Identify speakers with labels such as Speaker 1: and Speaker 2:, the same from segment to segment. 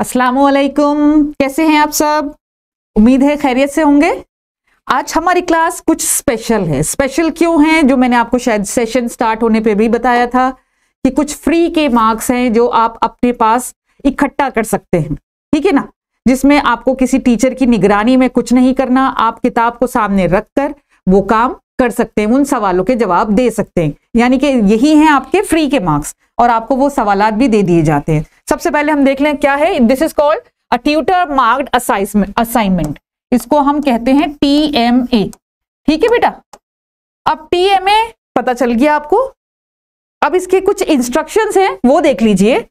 Speaker 1: असलकुम कैसे हैं आप सब उम्मीद है खैरियत से होंगे आज हमारी क्लास कुछ स्पेशल है
Speaker 2: स्पेशल क्यों है जो मैंने आपको शायद सेशन स्टार्ट होने पे भी बताया था कि कुछ फ्री के मार्क्स हैं जो आप अपने पास इकट्ठा कर सकते हैं ठीक है ना जिसमें आपको किसी टीचर की निगरानी में कुछ नहीं करना आप किताब को सामने रख कर वो काम कर सकते हैं उन सवालों के जवाब दे सकते हैं यानी कि यही हैं आपके फ्री के मार्क्स और आपको वो सवाल भी दे दिए जाते हैं सबसे पहले हम देख लें क्या है this is called a tutor marked assignment इसको हम कहते हैं टी ठीक है बेटा अब टीएमए पता चल गया आपको अब इसके कुछ इंस्ट्रक्शंस हैं वो देख लीजिए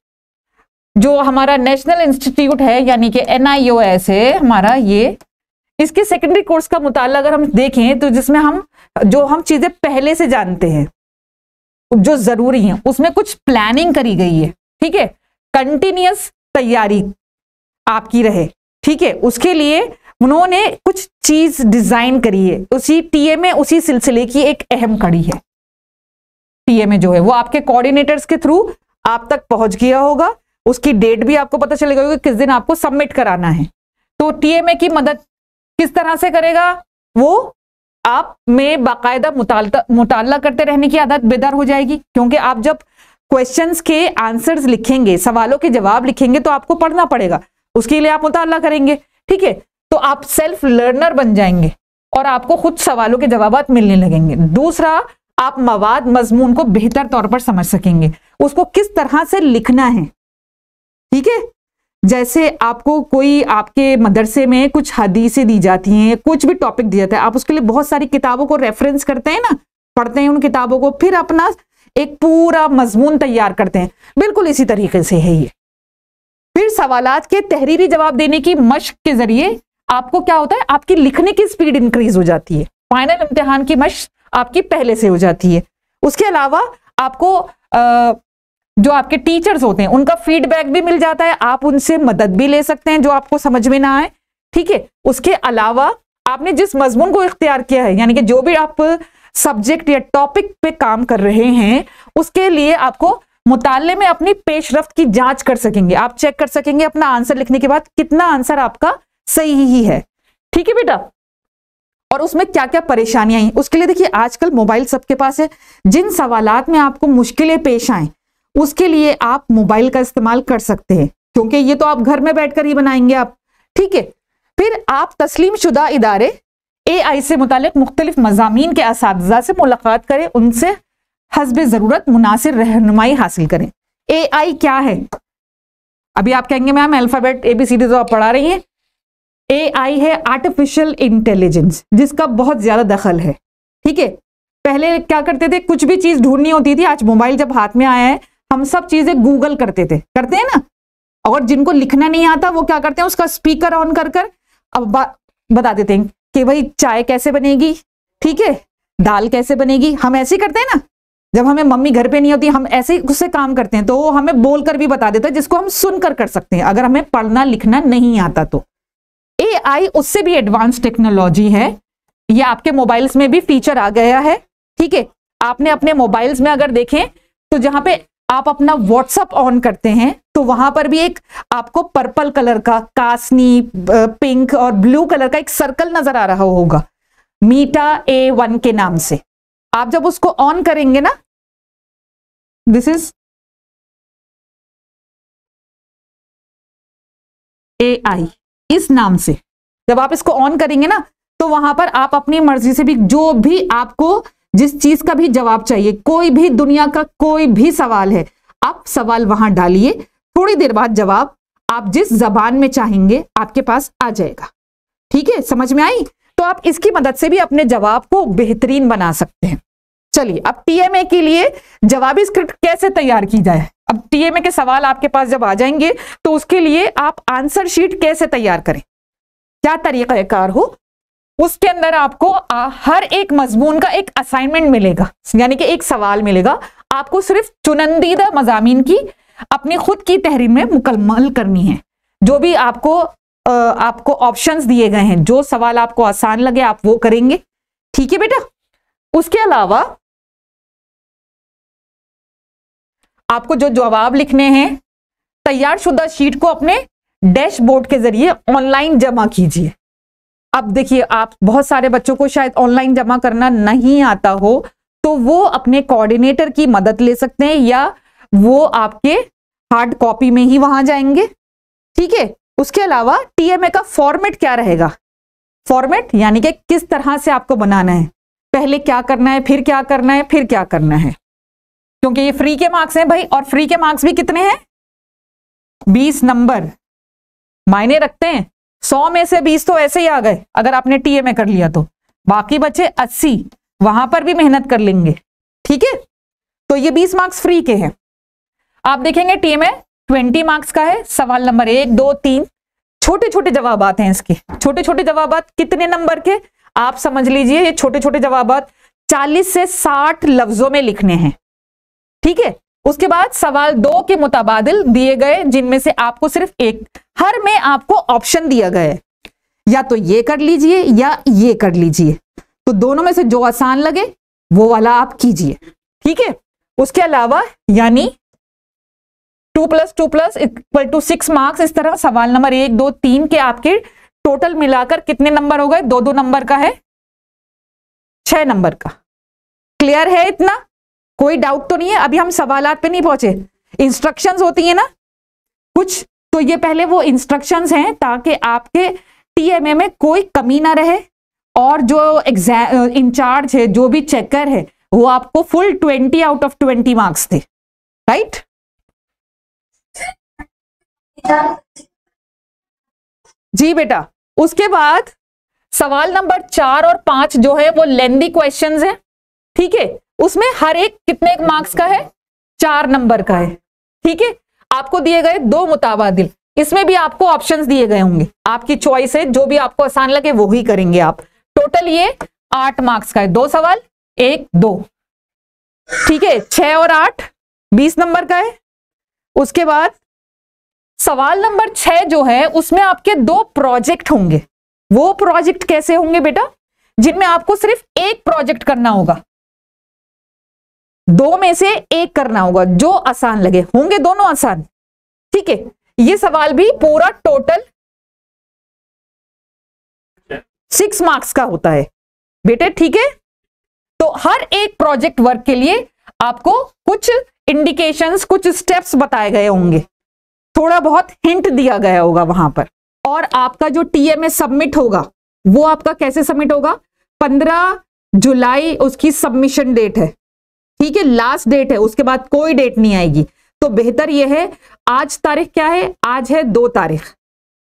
Speaker 2: जो हमारा नेशनल इंस्टीट्यूट है यानी कि एनआईओएस है हमारा ये इसके सेकेंडरी कोर्स का मुताला अगर हम देखें तो जिसमें हम जो हम चीज़ें पहले से जानते हैं जो ज़रूरी हैं उसमें कुछ प्लानिंग करी गई है ठीक है कंटिन्यूस तैयारी आपकी रहे ठीक है उसके लिए उन्होंने कुछ चीज डिजाइन करी है उसी टीए में उसी सिलसिले की एक अहम कड़ी है टीए में जो है वो आपके कोऑर्डिनेटर्स के थ्रू आप तक पहुंच गया होगा उसकी डेट भी आपको पता चलेगा कि किस दिन आपको सबमिट कराना है तो टीएमए की मदद किस तरह से करेगा वो आप में बाकायदा मुताला करते रहने की आदत बेदार हो जाएगी क्योंकि आप जब क्वेश्चंस के आंसर्स लिखेंगे सवालों के जवाब लिखेंगे तो आपको पढ़ना पड़ेगा उसके लिए आप मुताला करेंगे ठीक है तो आप सेल्फ लर्नर बन जाएंगे और आपको खुद सवालों के जवाब मिलने लगेंगे दूसरा आप मवाद मजमून को बेहतर तौर पर समझ सकेंगे उसको किस तरह से लिखना है ठीक है जैसे आपको कोई आपके मदरसे में कुछ हदीसें दी जाती हैं कुछ भी टॉपिक दिया जाता है आप उसके लिए बहुत सारी किताबों को रेफरेंस करते हैं ना पढ़ते हैं उन किताबों को फिर अपना एक पूरा मजमून तैयार करते हैं बिल्कुल इसी तरीके से है ये फिर सवाल के तहरीरी जवाब देने की मश्क के जरिए आपको क्या होता है आपकी लिखने की स्पीड इंक्रीज हो जाती है फाइनल इम्तिहान की मश्क आपकी पहले से हो जाती है उसके अलावा आपको आ, जो आपके टीचर्स होते हैं उनका फीडबैक भी मिल जाता है आप उनसे मदद भी ले सकते हैं जो आपको समझ में ना आए ठीक है उसके अलावा आपने जिस मजमून को इख्तियार किया है यानी कि जो भी आप सब्जेक्ट या टॉपिक पे काम कर रहे हैं उसके लिए आपको मुताले में अपनी पेशरफ की जांच कर सकेंगे आप चेक कर सकेंगे अपना आंसर लिखने के बाद कितना आंसर आपका सही ही है ठीक है बेटा और उसमें क्या क्या परेशानियां आई उसके लिए देखिए आजकल मोबाइल सबके पास है जिन सवालत में आपको मुश्किलें पेश आए उसके लिए आप मोबाइल का इस्तेमाल कर सकते हैं क्योंकि ये तो आप घर में बैठकर ही बनाएंगे आप ठीक है फिर आप तस्लीम शुदा इदारे ए आई से मुतालिक मुख्तलिफ मजामी के इस से मुलाकात करें उनसे हसब ज़रूरत मुनासिर रहनुमाई हासिल करें ए आई क्या है अभी आप कहेंगे ma'am alphabet A B C D तो आप पढ़ा रही हैं ए आई है आर्टिफिशियल इंटेलिजेंस जिसका बहुत ज़्यादा दखल है ठीक है पहले क्या करते थे कुछ भी चीज़ ढूंढनी होती थी आज मोबाइल जब हाथ में आया है हम सब चीज़ें गूगल करते थे करते हैं ना और जिनको लिखना नहीं आता वो क्या करते हैं उसका स्पीकर ऑन कर कर अब बता देते हैं कि भाई चाय कैसे बनेगी ठीक है दाल कैसे बनेगी हम ऐसे ही करते हैं ना जब हमें मम्मी घर पे नहीं होती हम ऐसे ही उससे काम करते हैं तो वो हमें बोल कर भी बता देता है जिसको हम सुनकर कर सकते हैं अगर हमें पढ़ना लिखना नहीं आता तो ए उससे भी एडवांस टेक्नोलॉजी है ये आपके मोबाइल्स में भी फीचर आ गया है ठीक है आपने अपने मोबाइल्स में अगर देखें तो जहाँ पे आप अपना व्हाट्सअप ऑन करते हैं तो वहां पर भी एक आपको पर्पल कलर का कासनी पिंक और ब्लू कलर का एक सर्कल नजर आ रहा होगा मीटा ए वन के नाम से
Speaker 1: आप जब उसको ऑन करेंगे ना दिस इज ए आई इस नाम से जब आप इसको ऑन करेंगे ना तो वहां पर आप अपनी मर्जी से भी जो भी आपको
Speaker 2: जिस चीज का भी जवाब चाहिए कोई भी दुनिया का कोई भी सवाल है आप सवाल वहां डालिए थोड़ी देर बाद जवाब आप जिस जबान में चाहेंगे आपके पास आ जाएगा ठीक है समझ में आई तो आप इसकी मदद से भी अपने जवाब को बेहतरीन बना सकते हैं चलिए अब टीएमए के लिए जवाबी स्क्रिप्ट कैसे तैयार की जाए अब टीएमए के सवाल आपके पास जब आ जाएंगे तो उसके लिए आप आंसर शीट कैसे तैयार करें क्या तरीकाकार हो उसके अंदर आपको आ, हर एक मजमून का एक असाइनमेंट मिलेगा यानी कि एक सवाल मिलेगा आपको सिर्फ चुनंदीदा मजामी की अपनी खुद की तहरीर में मुकम्मल करनी है जो भी आपको आपको ऑप्शंस दिए गए हैं जो सवाल आपको आसान लगे आप वो करेंगे ठीक है बेटा
Speaker 1: उसके अलावा आपको जो जवाब लिखने हैं तैयार शुदा शीट को अपने डैशबोर्ड के जरिए ऑनलाइन जमा
Speaker 2: कीजिए अब देखिए आप बहुत सारे बच्चों को शायद ऑनलाइन जमा करना नहीं आता हो तो वो अपने कोऑर्डिनेटर की मदद ले सकते हैं या वो आपके हार्ड कॉपी में ही वहां जाएंगे ठीक है उसके अलावा टीएमए का फॉर्मेट क्या रहेगा फॉर्मेट यानी कि किस तरह से आपको बनाना है पहले क्या करना है फिर क्या करना है फिर क्या करना है क्योंकि ये फ्री के मार्क्स हैं भाई और फ्री के मार्क्स भी कितने हैं बीस नंबर मायने रखते हैं सौ में से बीस तो ऐसे ही आ गए अगर आपने टीएमए कर लिया तो बाकी बचे अस्सी वहां पर भी मेहनत कर लेंगे ठीक है तो ये बीस मार्क्स फ्री के हैं आप देखेंगे है ट्वेंटी मार्क्स का है सवाल नंबर एक दो तीन छोटे छोटे जवाब हैं इसके छोटे छोटे जवाब कितने नंबर के आप समझ लीजिए ये छोटे छोटे जवाब 40 से 60 लफ्जों में लिखने हैं ठीक है उसके बाद सवाल दो के मुतबादल दिए गए जिनमें से आपको सिर्फ एक हर में आपको ऑप्शन दिया गया है या तो ये कर लीजिए या ये कर लीजिए तो दोनों में से जो आसान लगे वो वाला आप कीजिए ठीक है उसके अलावा यानी two plus two plus equal to six marks इस तरह सवाल नंबर एक दो तीन के आपके टोटल मिलाकर कितने नंबर हो गए दो दो नंबर का है छह नंबर का क्लियर है इतना कोई डाउट तो नहीं है अभी हम सवाल पे नहीं पहुंचे इंस्ट्रक्शंस होती है ना कुछ तो ये पहले वो इंस्ट्रक्शंस हैं ताकि आपके टीएमए में कोई कमी ना रहे और जो एग्जाम इंचार्ज है जो भी
Speaker 1: चेकर है वो आपको full twenty out of twenty marks थे राइट जी बेटा
Speaker 2: उसके बाद सवाल नंबर चार और पांच जो है वो लेंदी क्वेश्चन है ठीक है उसमें हर एक कितने मार्क्स का है चार नंबर का है ठीक है आपको दिए गए दो मुताबादिल इसमें भी आपको ऑप्शंस दिए गए होंगे आपकी चॉइस है जो भी आपको आसान लगे वो ही करेंगे आप टोटल ये आठ मार्क्स का है दो सवाल एक दो ठीक है छ और आठ बीस नंबर का है उसके बाद सवाल नंबर छह जो है उसमें आपके दो प्रोजेक्ट होंगे वो प्रोजेक्ट कैसे होंगे बेटा जिनमें आपको सिर्फ एक प्रोजेक्ट करना होगा दो में से एक करना होगा जो आसान लगे होंगे दोनों
Speaker 1: आसान ठीक है ये सवाल भी पूरा टोटल सिक्स मार्क्स का होता है बेटे ठीक है तो
Speaker 2: हर एक प्रोजेक्ट वर्क के लिए आपको कुछ इंडिकेशंस कुछ स्टेप्स बताए गए होंगे थोड़ा बहुत हिंट दिया गया होगा वहां पर और आपका जो टीएमए सबमिट होगा वो आपका कैसे सबमिट होगा 15 जुलाई उसकी सबमिशन डेट है ठीक है लास्ट डेट है उसके बाद कोई डेट नहीं आएगी तो बेहतर यह है आज तारीख क्या है आज है दो तारीख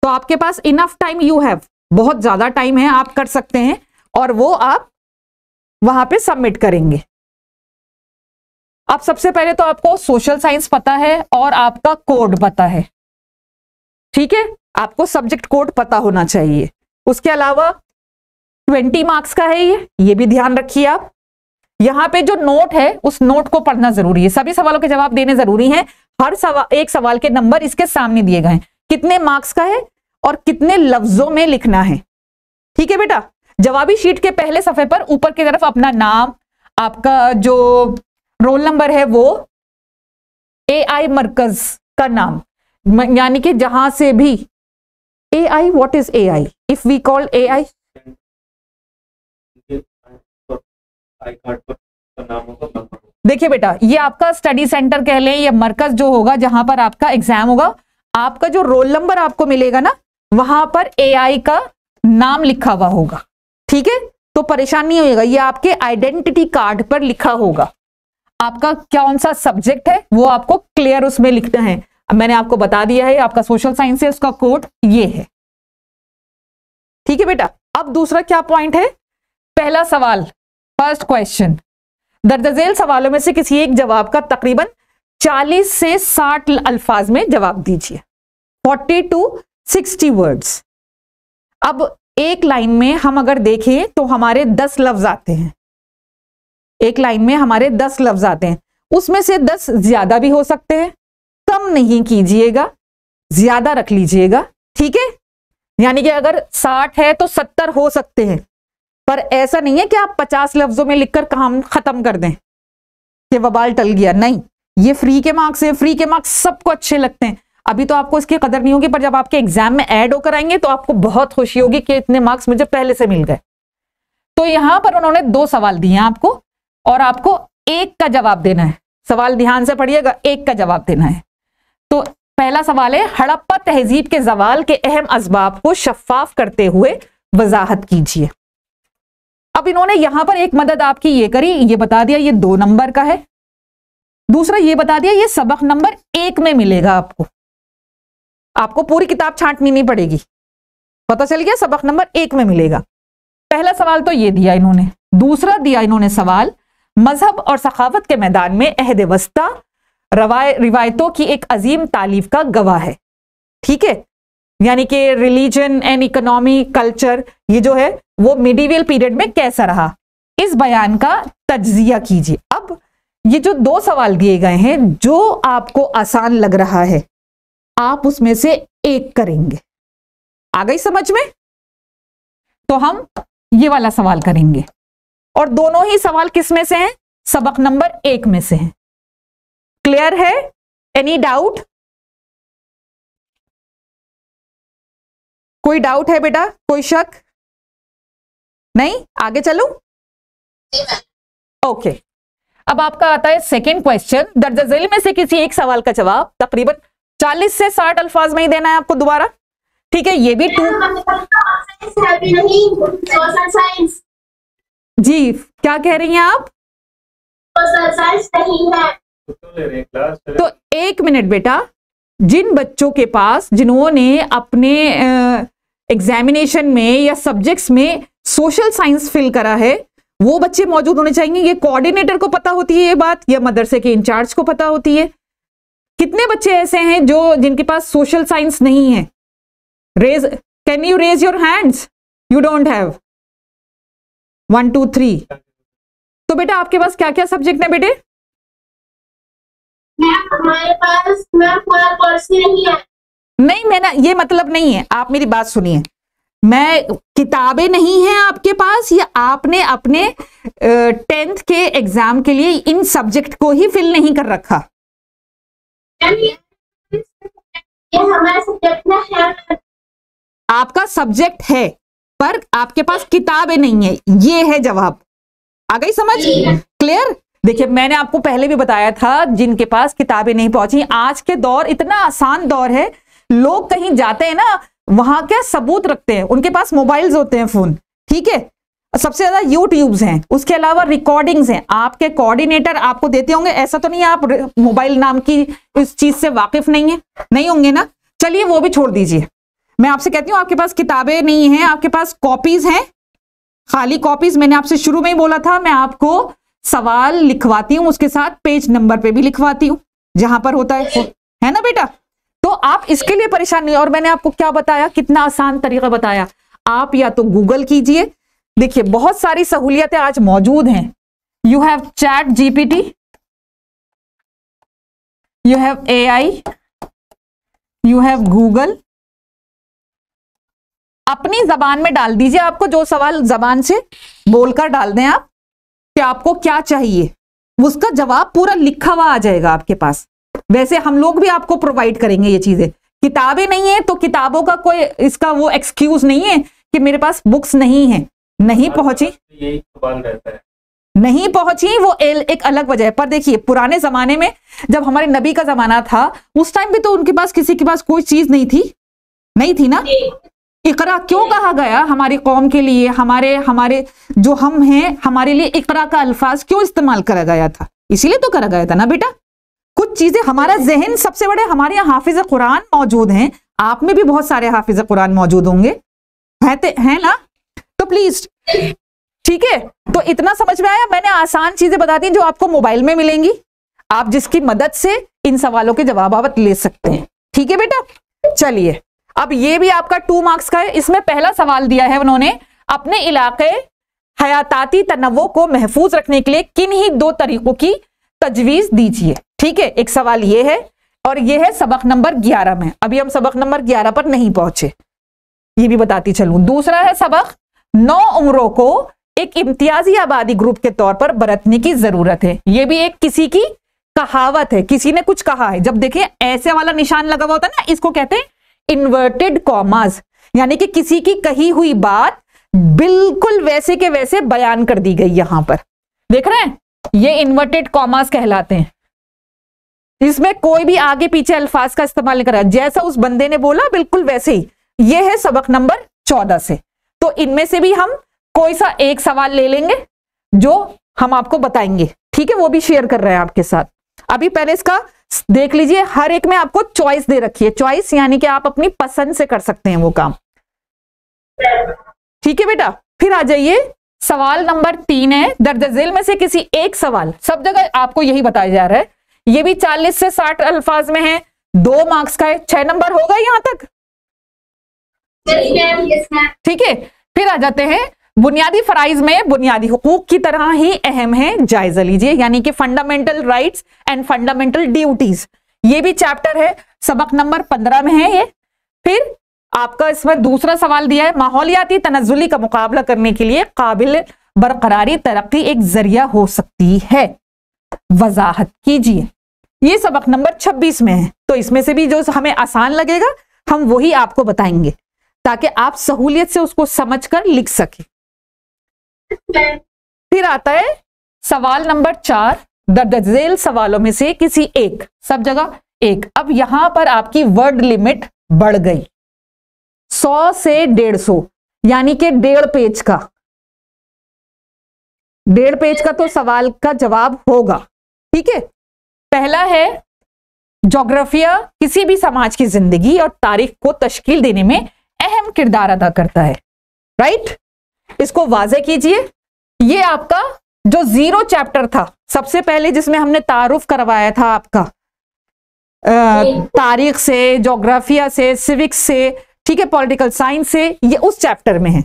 Speaker 2: तो आपके पास इनफ टाइम यू हैव बहुत ज्यादा टाइम है आप कर सकते हैं और वो आप वहां पे सबमिट करेंगे अब सबसे पहले तो आपको सोशल साइंस पता है और आपका कोड पता है ठीक है आपको सब्जेक्ट कोड पता होना चाहिए उसके अलावा ट्वेंटी मार्क्स का है ये ये भी ध्यान रखिए आप यहाँ पे जो नोट है उस नोट को पढ़ना जरूरी है सभी सवालों के जवाब देने जरूरी हैं हर सवाल एक सवाल के नंबर इसके सामने दिए गए हैं कितने मार्क्स का है और कितने लफ्जों में लिखना है ठीक है बेटा जवाबी शीट के पहले सफे पर ऊपर की तरफ अपना नाम आपका जो रोल नंबर है वो ए आई मरकज का नाम यानी कि जहां से भी A I what is A I if we call A I देखिए बेटा ये आपका स्टडी सेंटर कह लें या मरकज जो होगा जहां पर आपका एग्जाम होगा आपका जो रोल नंबर आपको मिलेगा ना वहां पर ए आई का नाम लिखा हुआ होगा ठीक है तो परेशान नहीं होगा ये आपके आइडेंटिटी कार्ड पर लिखा होगा आपका कौन सा सब्जेक्ट है वो आपको क्लियर उसमें लिखना है मैंने आपको बता दिया है आपका सोशल साइंस है उसका कोड ये है ठीक है बेटा अब दूसरा क्या पॉइंट है पहला सवाल फर्स्ट क्वेश्चन दर्ज झेल सवालों में से किसी एक जवाब का तकरीबन 40 से 60 अल्फाज में जवाब दीजिए 40 टू 60 वर्ड्स अब एक लाइन में हम अगर देखें तो हमारे 10 लफ्ज आते हैं एक लाइन में हमारे दस लफ्ज आते हैं उसमें से दस ज्यादा भी हो सकते हैं कम नहीं कीजिएगा ज्यादा रख लीजिएगा ठीक है यानी कि अगर साठ है तो सत्तर हो सकते हैं पर ऐसा नहीं है कि आप पचास लफ्जों में लिखकर काम खत्म कर दें कि वबाल टल गया नहीं ये फ्री के मार्क्स है फ्री के मार्क्स सबको अच्छे लगते हैं अभी तो आपको इसकी कदर नहीं होगी पर जब आपके एग्जाम में ऐड होकर आएंगे तो आपको बहुत खुशी होगी कि इतने मार्क्स मुझे पहले से मिल गए तो यहां पर उन्होंने दो सवाल दिए आपको और आपको एक का जवाब देना है सवाल ध्यान से पढ़िएगा एक का जवाब देना है तो पहला सवाल है हड़प्पा तहजीब के जवाल के अहम असबाब को शफाफ करते हुए वजाहत कीजिए अब इन्होंने यहां पर एक मदद आपकी ये करी ये बता दिया ये दो नंबर का है दूसरा ये बता दिया ये सबक नंबर एक में मिलेगा आपको आपको पूरी किताब छांटनी नहीं पड़ेगी पता चल गया सबक नंबर एक में मिलेगा पहला सवाल तो ये दिया इन्होंने दूसरा दिया इन्होंने सवाल मजहब और सखावत के मैदान में अहद वस्ता रवाय रिवायतों की एक अजीम तालीफ का गवाह है ठीक है यानी कि रिलीजन एंड इकोनॉमी कल्चर ये जो है वो मिडीवियल पीरियड में कैसा रहा इस बयान का तजिया कीजिए अब ये जो दो सवाल दिए गए हैं जो आपको आसान लग रहा है आप उसमें से एक करेंगे आ गई समझ में तो हम ये वाला सवाल करेंगे और दोनों ही सवाल किस
Speaker 1: में से हैं सबक नंबर एक में से हैं क्लियर है एनी डाउट कोई डाउट है बेटा कोई शक नहीं आगे चलो ओके
Speaker 2: okay. अब आपका आता है सेकेंड क्वेश्चन दर्ज जिल में से किसी एक सवाल का जवाब तकरीबन 40 से 60 अल्फाज में ही देना है आपको दोबारा ठीक है ये भी टू जी क्या कह रही हैं आप तो, तो एक मिनट बेटा जिन बच्चों के पास जिन्होंने अपने एग्जामिनेशन में या सब्जेक्ट्स में सोशल साइंस फिल करा है वो बच्चे मौजूद होने चाहिए ये कोऑर्डिनेटर को पता होती है ये बात या मदरसे के इंचार्ज को पता होती है कितने बच्चे ऐसे हैं जो जिनके पास सोशल साइंस नहीं है raise can you raise your
Speaker 1: hands you don't have one two three तो बेटा आपके पास क्या क्या सब्जेक्ट है बेटे पास नहीं नहीं मैं ना ये मतलब नहीं है
Speaker 2: आप मेरी बात सुनिए मैं किताबें नहीं है आपके पास या आपने अपने टेंथ के एग्जाम के लिए इन सब्जेक्ट को ही फिल नहीं कर रखा
Speaker 1: ये हमारा
Speaker 2: सब्जेक्ट है आपका सब्जेक्ट है पर आपके पास किताबें नहीं है ये है जवाब आ गई समझ क्लियर देखिए मैंने आपको पहले भी बताया था जिनके पास किताबें नहीं पहुंची आज के दौर इतना आसान दौर है लोग कहीं जाते हैं ना वहां क्या सबूत रखते हैं उनके पास मोबाइल्स होते हैं फोन ठीक है सबसे ज्यादा यूट्यूब्स हैं उसके अलावा रिकॉर्डिंग्स हैं आपके कोऑर्डिनेटर आपको देते होंगे ऐसा तो नहीं आप मोबाइल नाम की इस चीज से वाकिफ नहीं है नहीं होंगे ना चलिए वो भी छोड़ दीजिए मैं आपसे कहती हूँ आपके पास किताबें नहीं है आपके पास कॉपीज हैं खाली कॉपीज मैंने आपसे शुरू में ही बोला था मैं आपको सवाल लिखवाती हूँ उसके साथ पेज नंबर पे भी लिखवाती हूँ जहां पर होता है है ना बेटा तो आप इसके लिए परेशान नहीं और मैंने आपको क्या बताया कितना आसान तरीका बताया आप या तो गूगल कीजिए देखिए बहुत सारी सहूलियतें आज मौजूद हैं
Speaker 1: you have chat GPT you have AI you have Google अपनी
Speaker 2: जबान में डाल दीजिए आपको जो सवाल जबान से बोलकर डाल दें आप कि आपको क्या चाहिए उसका जवाब पूरा लिखा हुआ आ जाएगा आपके पास वैसे हम लोग भी आपको प्रोवाइड करेंगे ये चीजें किताबें नहीं है तो किताबों का कोई इसका वो एक्सक्यूज नहीं है कि मेरे पास बुक्स नहीं है नहीं पहुंची नहीं पहुंची वो एल एक अलग वजह है पर देखिए पुराने जमाने में जब हमारे नबी का जमाना था उस टाइम भी तो उनके पास किसी के पास कोई चीज नहीं थी नहीं थी ना इकरा क्यों कहा गया हमारी कौम के लिए हमारे हमारे जो हम हैं हमारे लिए इकरा का अल्फाज क्यों इस्तेमाल करा गया था इसीलिए तो करा गया था ना बेटा कुछ चीजें हमारा जहन सबसे बड़े हमारे यहाँ हाफिज कुरान मौजूद हैं आप में भी बहुत सारे हाफिज कुरान मौजूद होंगे है, है ना तो प्लीज ठीक है तो इतना समझ में आया मैंने आसान चीजें बता दी जो आपको मोबाइल में मिलेंगी आप जिसकी मदद से इन सवालों के जवाब आप ले सकते हैं ठीक है बेटा चलिए अब ये भी आपका टू मार्क्स का है इसमें पहला सवाल दिया है उन्होंने अपने इलाके हयाताती तनवो को महफूज रखने के लिए किन ही दो तरीकों की तजवीज दीजिए ठीक है एक सवाल ये है और ये है सबक नंबर ग्यारह में अभी हम सबक नंबर ग्यारह पर नहीं पहुंचे ये भी बताती चलू दूसरा है सबक नौ उम्रों को एक इम्तियाजी आबादी ग्रुप के तौर पर बरतने की जरूरत है यह भी एक किसी की कहावत है किसी ने कुछ कहा है जब देखिए ऐसे वाला निशान लगा हुआ होता है ना इसको कहते हैं इन्वर्टेड कॉमास यानी कि किसी की कही हुई बात बिल्कुल वैसे के वैसे बयान कर दी गई यहां पर देख रहे हैं ये इन्वर्टेड कॉमास कहलाते हैं इसमें कोई भी आगे पीछे अल्फाज का इस्तेमाल नहीं करा जैसा उस बंदे ने बोला बिल्कुल वैसे ही ये है सबक नंबर चौदह से तो इनमें से भी हम कोई सा एक सवाल ले लेंगे जो हम आपको बताएंगे ठीक है वो भी शेयर कर रहे हैं आपके साथ अभी पहले इसका देख लीजिए हर एक में आपको चॉइस दे रखी है चॉइस यानी कि आप अपनी पसंद से कर सकते हैं वो काम ठीक है बेटा फिर आ जाइए सवाल नंबर तीन है दर्ज झेल में से किसी एक सवाल सब जगह आपको यही बताया जा रहा है ये भी चालीस से साठ अल्फाज में है दो मार्क्स का है छह नंबर होगा यहां तक ठीक है फिर आ जाते हैं बुनियादी फराइज में बुनियादी हकूक की तरह ही अहम है जायजा लीजिए यानी कि fundamental rights and fundamental duties ये भी चैप्टर है सबक नंबर पंद्रह में है ये फिर आपका इसमें दूसरा सवाल दिया है माहौलियाती तनजुली का मुकाबला करने के लिए काबिल बरकरारी तरक्की एक जरिया हो सकती है वजाहत कीजिए ये सबक नंबर छब्बीस में है तो इसमें से भी जो हमें आसान लगेगा हम वही आपको बताएंगे ताकि आप सहूलियत से उसको समझ कर लिख सकें
Speaker 1: फिर
Speaker 2: आता है सवाल नंबर चार दर्जेल सवालों में से किसी एक सब जगह एक अब यहां पर आपकी वर्ड लिमिट बढ़ गई सौ से डेढ़ सौ
Speaker 1: यानी कि डेढ़ पेज का डेढ़ पेज का तो सवाल का जवाब होगा ठीक है पहला है जोग्राफिया
Speaker 2: किसी भी समाज की जिंदगी और तारीख को तश्कील देने में अहम किरदार अदा करता है राइट इसको वाजे कीजिए ये आपका जो जीरो चैप्टर था सबसे पहले जिसमें हमने तारुफ करवाया था आपका तारीख से जोग्राफिया से सिविक्स से ठीक है पॉलिटिकल साइंस से ये उस चैप्टर में है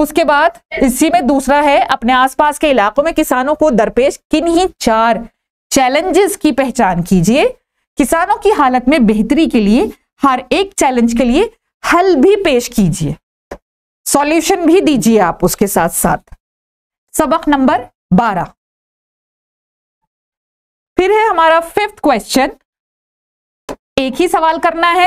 Speaker 2: उसके बाद इसी में दूसरा है अपने आसपास के इलाकों में किसानों को दरपेश किन ही चार चैलेंजेस की पहचान कीजिए किसानों की हालत में बेहतरी के लिए हर एक चैलेंज के लिए हल भी पेश कीजिए
Speaker 1: सॉल्यूशन भी दीजिए आप उसके साथ साथ सबक नंबर बारह फिर है हमारा फिफ्थ क्वेश्चन एक ही सवाल करना है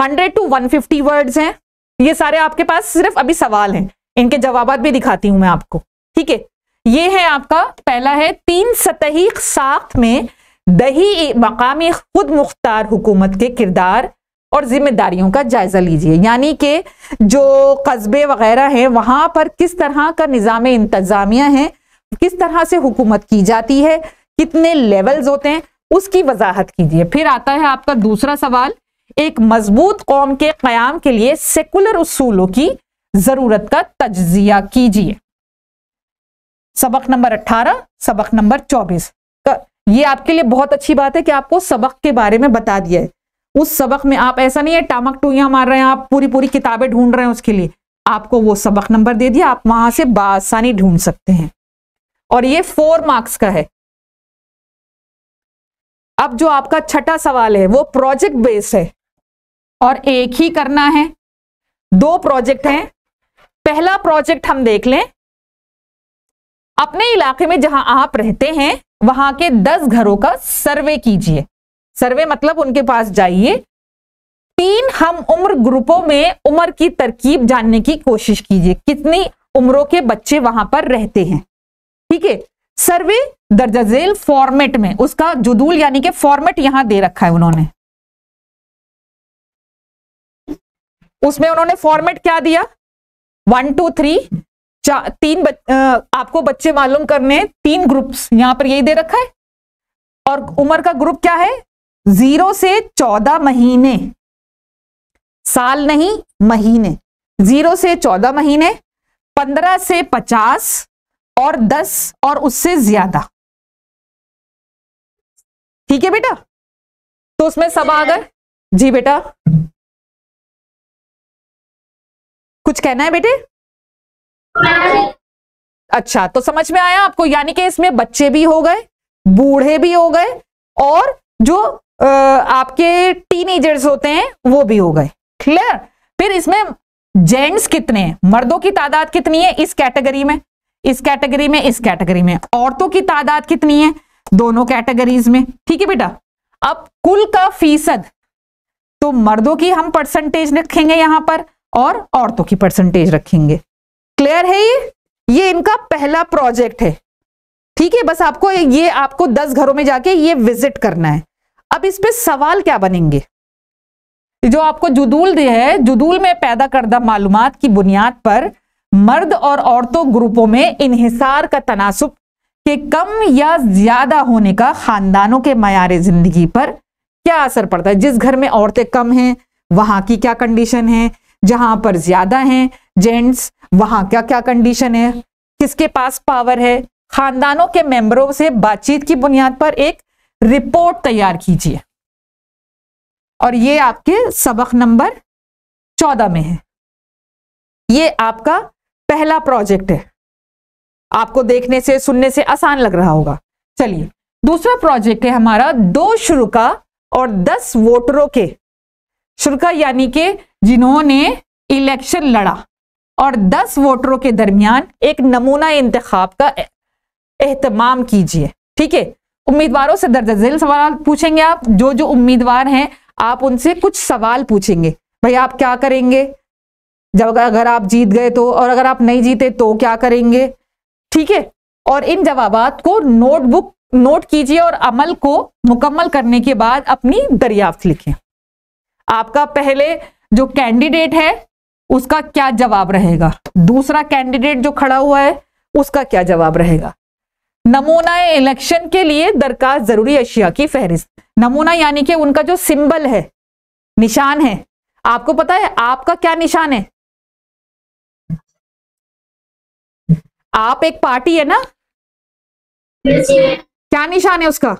Speaker 1: hundred to one fifty words हैं ये
Speaker 2: सारे आपके पास सिर्फ अभी सवाल हैं इनके जवाब भी दिखाती हूं मैं आपको ठीक है ये है आपका पहला है तीन सतही साख में दही मकामी खुद मुख्तार हुकूमत के किरदार और जिम्मेदारियों का जायजा लीजिए यानी कि जो कस्बे वगैरह हैं वहां पर किस तरह का निज़ाम इंतजामिया है किस तरह से हुकूमत की जाती है कितने लेवल्स होते हैं उसकी वजाहत कीजिए फिर आता है आपका दूसरा सवाल एक मजबूत कौम के क्याम के लिए सेकुलर उसूलों की जरूरत का तजिया कीजिए सबक नंबर 18 सबक नंबर 24 ये आपके लिए बहुत अच्छी बात है कि आपको सबक के बारे में बता दिया है उस सबक में आप ऐसा नहीं है टामक टूया मार रहे हैं आप पूरी पूरी किताबें ढूंढ रहे हैं उसके लिए आपको वो सबक नंबर दे दिया आप वहां से बासानी ढूंढ सकते हैं और ये फोर मार्क्स का है अब जो आपका छठा सवाल है वो प्रोजेक्ट बेस है और एक ही करना है दो प्रोजेक्ट हैं पहला प्रोजेक्ट हम देख लें अपने इलाके में जहां आप रहते हैं वहां के दस घरों का सर्वे कीजिए सर्वे मतलब उनके पास जाइए तीन हम उम्र ग्रुपों में उम्र की तरकीब जानने की कोशिश कीजिए कितनी उम्रों के बच्चे वहां पर रहते हैं ठीक है सर्वे दर्जा फॉर्मेट में उसका जुदूल यानी कि फॉर्मेट यहां दे रखा
Speaker 1: है उन्होंने उसमें उन्होंने फॉर्मेट क्या दिया वन टू थ्री चार तीन बच, आ, आपको बच्चे मालूम
Speaker 2: करने तीन ग्रुप्स यहां पर यही दे रखा है और उम्र का ग्रुप क्या है जीरो से चौदह महीने साल नहीं महीने
Speaker 1: जीरो से चौदह महीने पंद्रह से पचास और दस और उससे ज्यादा ठीक है बेटा तो उसमें सब आ गए जी बेटा कुछ कहना है बेटे अच्छा तो समझ में आया आपको
Speaker 2: यानी कि इसमें बच्चे भी हो गए बूढ़े भी हो गए और जो आपके टीनेजर्स होते हैं वो भी हो गए क्लियर फिर इसमें जेंट्स कितने हैं मर्दों की तादाद कितनी है इस कैटेगरी में इस कैटेगरी में इस कैटेगरी में औरतों की तादाद कितनी है दोनों कैटेगरीज में ठीक है बेटा अब कुल का फीसद तो मर्दों की हम परसेंटेज रखेंगे यहां पर और औरतों की परसेंटेज रखेंगे क्लियर है ये ये इनका पहला प्रोजेक्ट है ठीक है बस आपको ये आपको दस घरों में जाके ये विजिट करना है अब इस पे सवाल क्या बनेंगे जो आपको जुदूल दे है जुदूल में पैदा करदा मालूम की बुनियाद पर मर्द और औरतों ग्रुपों में इनहिसार का तनासब के कम या ज्यादा होने का खानदानों के मैार जिंदगी पर क्या असर पड़ता है जिस घर में औरतें कम हैं वहां की क्या कंडीशन है जहां पर ज्यादा हैं जेंट्स वहां क्या क्या कंडीशन है किसके पास पावर है खानदानों के मेंबरों से बातचीत की बुनियाद पर एक रिपोर्ट तैयार कीजिए
Speaker 1: और ये आपके सबक नंबर चौदह में है ये आपका पहला प्रोजेक्ट है आपको देखने से सुनने
Speaker 2: से आसान लग रहा होगा चलिए दूसरा प्रोजेक्ट है हमारा दो शुरुका और दस वोटरों के शुरुका यानी के जिन्होंने इलेक्शन लड़ा और दस वोटरों के दरमियान एक नमूना इंतखाब का एहतमाम कीजिए ठीक है उम्मीदवारों से दर्ज झेल सवाल पूछेंगे आप जो जो उम्मीदवार हैं आप उनसे कुछ सवाल पूछेंगे भाई आप क्या करेंगे जब अगर आप जीत गए तो और अगर आप नहीं जीते तो क्या करेंगे ठीक है और इन जवाब को नोटबुक नोट कीजिए और अमल को मुकम्मल करने के बाद अपनी दरियाफ्त लिखें आपका पहले जो कैंडिडेट है उसका क्या जवाब रहेगा दूसरा कैंडिडेट जो खड़ा हुआ है उसका क्या जवाब रहेगा नमूना इलेक्शन के लिए दरकार जरूरी अशिया की फहरिस्त नमूना यानी कि
Speaker 1: उनका जो सिंबल है निशान है आपको पता है आपका क्या निशान है आप एक पार्टी है ना क्या निशान है उसका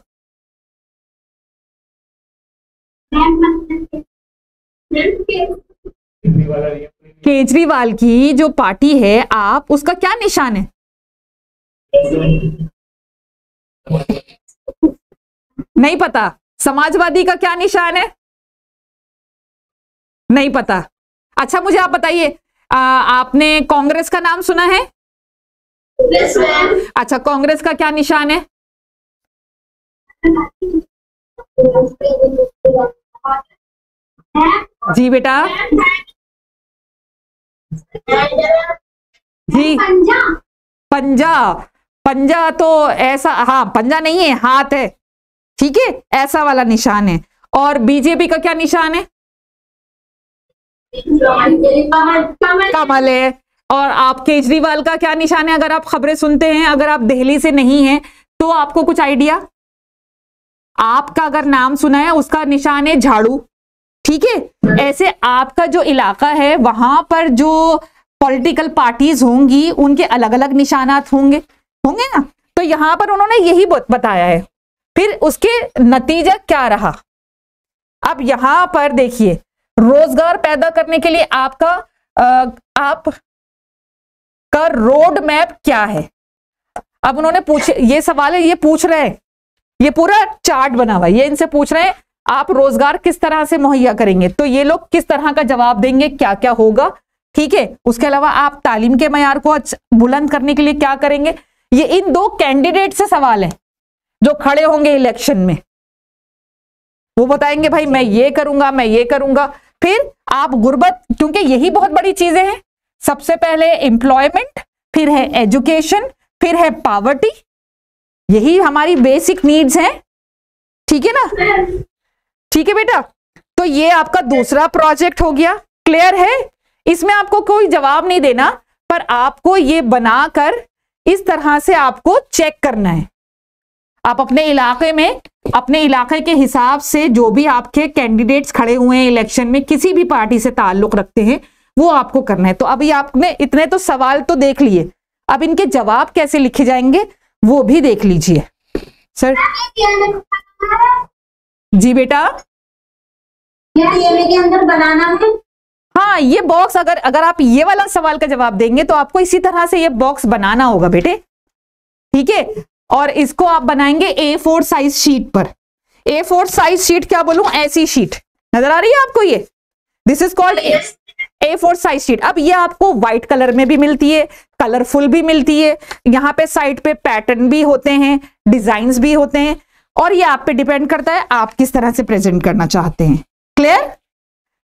Speaker 2: केजरीवाल की जो पार्टी है आप उसका क्या निशान है
Speaker 1: नहीं पता समाजवादी का क्या निशान है नहीं पता अच्छा मुझे आप बताइए आपने कांग्रेस का नाम सुना है yes, अच्छा कांग्रेस का क्या निशान है जी बेटा जी पंजा पंजा
Speaker 2: तो ऐसा हाँ पंजा नहीं है हाथ है ठीक है ऐसा वाला निशान है और बीजेपी का क्या निशान है कमल है और आप केजरीवाल का क्या निशान है अगर आप खबरें सुनते हैं अगर आप दिल्ली से नहीं हैं तो आपको कुछ आइडिया आपका अगर नाम सुना है उसका निशान है झाड़ू ठीक है ऐसे आपका जो इलाका है वहां पर जो पॉलिटिकल पार्टीज होंगी उनके अलग अलग निशानात होंगे होंगे ना तो यहाँ पर उन्होंने यही बताया है फिर उसके नतीजा क्या रहा अब यहाँ पर देखिए रोजगार पैदा करने के लिए आपका आप का रोड मैप क्या है अब उन्होंने पूछ ये सवाल है ये पूछ रहे हैं ये पूरा चार्ट बना हुआ है ये इनसे पूछ रहे हैं आप रोजगार किस तरह से मुहैया करेंगे तो ये लोग किस तरह का जवाब देंगे क्या क्या होगा ठीक है उसके अलावा आप तालीम के मैार को बुलंद करने के लिए क्या करेंगे ये इन दो कैंडिडेट से सवाल है जो खड़े होंगे इलेक्शन में वो बताएंगे भाई मैं ये करूंगा मैं ये करूंगा फिर आप गुर्बत क्योंकि यही बहुत बड़ी चीजें हैं सबसे पहले एम्प्लॉयमेंट फिर है एजुकेशन फिर है पावर्टी यही हमारी बेसिक नीड्स हैं ठीक है ना ठीक है बेटा तो ये आपका दूसरा प्रोजेक्ट हो गया क्लियर है इसमें आपको कोई जवाब नहीं देना पर आपको ये बनाकर इस तरह से आपको चेक करना है आप अपने इलाके में अपने इलाके के हिसाब से जो भी आपके कैंडिडेट्स खड़े हुए हैं इलेक्शन में किसी भी पार्टी से ताल्लुक रखते हैं वो आपको करना है तो अभी आपने इतने तो सवाल तो देख लिए अब इनके जवाब कैसे लिखे जाएंगे वो भी देख लीजिए सर जी बेटा ये के अंदर बनाना है हाँ ये बॉक्स अगर अगर आप ये वाला सवाल का जवाब देंगे तो आपको इसी तरह से ये बॉक्स बनाना होगा बेटे ठीक है और इसको आप बनाएंगे ए फोर साइज शीट पर ए फोर साइज शीट क्या बोलू ऐसी शीट नजर आ रही है आपको ये this is called A four size sheet अब ये आपको व्हाइट कलर में भी मिलती है कलरफुल भी मिलती है यहाँ पे साइड पे पैटर्न भी होते हैं डिजाइन भी होते हैं और ये आप पे डिपेंड करता है आप किस तरह से प्रेजेंट करना चाहते हैं क्लियर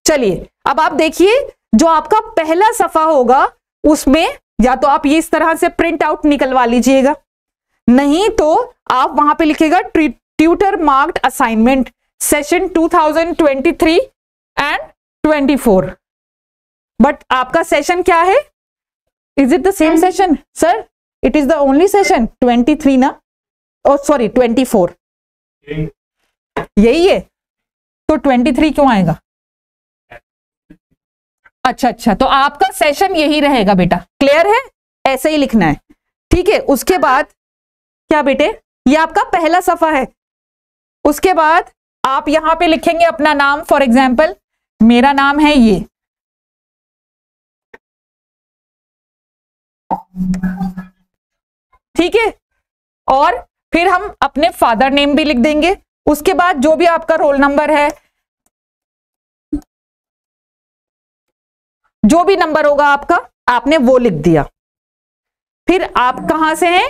Speaker 2: चलिए अब आप देखिए जो आपका पहला सफा होगा उसमें या तो आप ये इस तरह से प्रिंट आउट निकलवा लीजिएगा नहीं तो आप वहां पे लिखेगा tutor marked assignment session 2023 and 24 but आपका सेशन क्या है is it the same session sir it is the only session 23
Speaker 1: ना और सॉरी 24 यही है तो 23 क्यों आएगा अच्छा अच्छा तो आपका
Speaker 2: सेशन यही रहेगा बेटा क्लियर है ऐसे ही लिखना है ठीक है उसके बाद क्या बेटे ये आपका पहला सफा है उसके बाद आप यहां पे
Speaker 1: लिखेंगे अपना नाम फॉर एग्जाम्पल मेरा नाम है ये ठीक है और फिर हम अपने फादर नेम भी लिख देंगे उसके बाद जो भी आपका रोल नंबर है जो भी नंबर होगा आपका आपने वो लिख दिया फिर आप कहां से हैं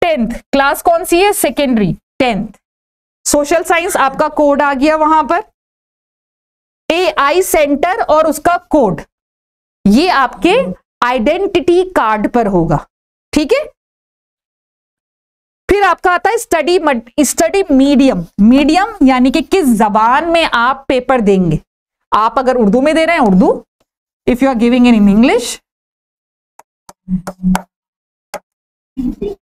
Speaker 1: टेंथ
Speaker 2: क्लास कौन सी है सेकेंडरी टेंथ सोशल साइंस आपका कोड आ गया वहां पर
Speaker 1: ए आई सेंटर और उसका कोड ये आपके आइडेंटिटी कार्ड पर होगा ठीक है
Speaker 2: फिर आपका आता है स्टडी स्टडी मीडियम मीडियम यानी कि किस जबान में आप पेपर देंगे आप अगर उर्दू में दे रहे हैं Urdu if you are giving it in English.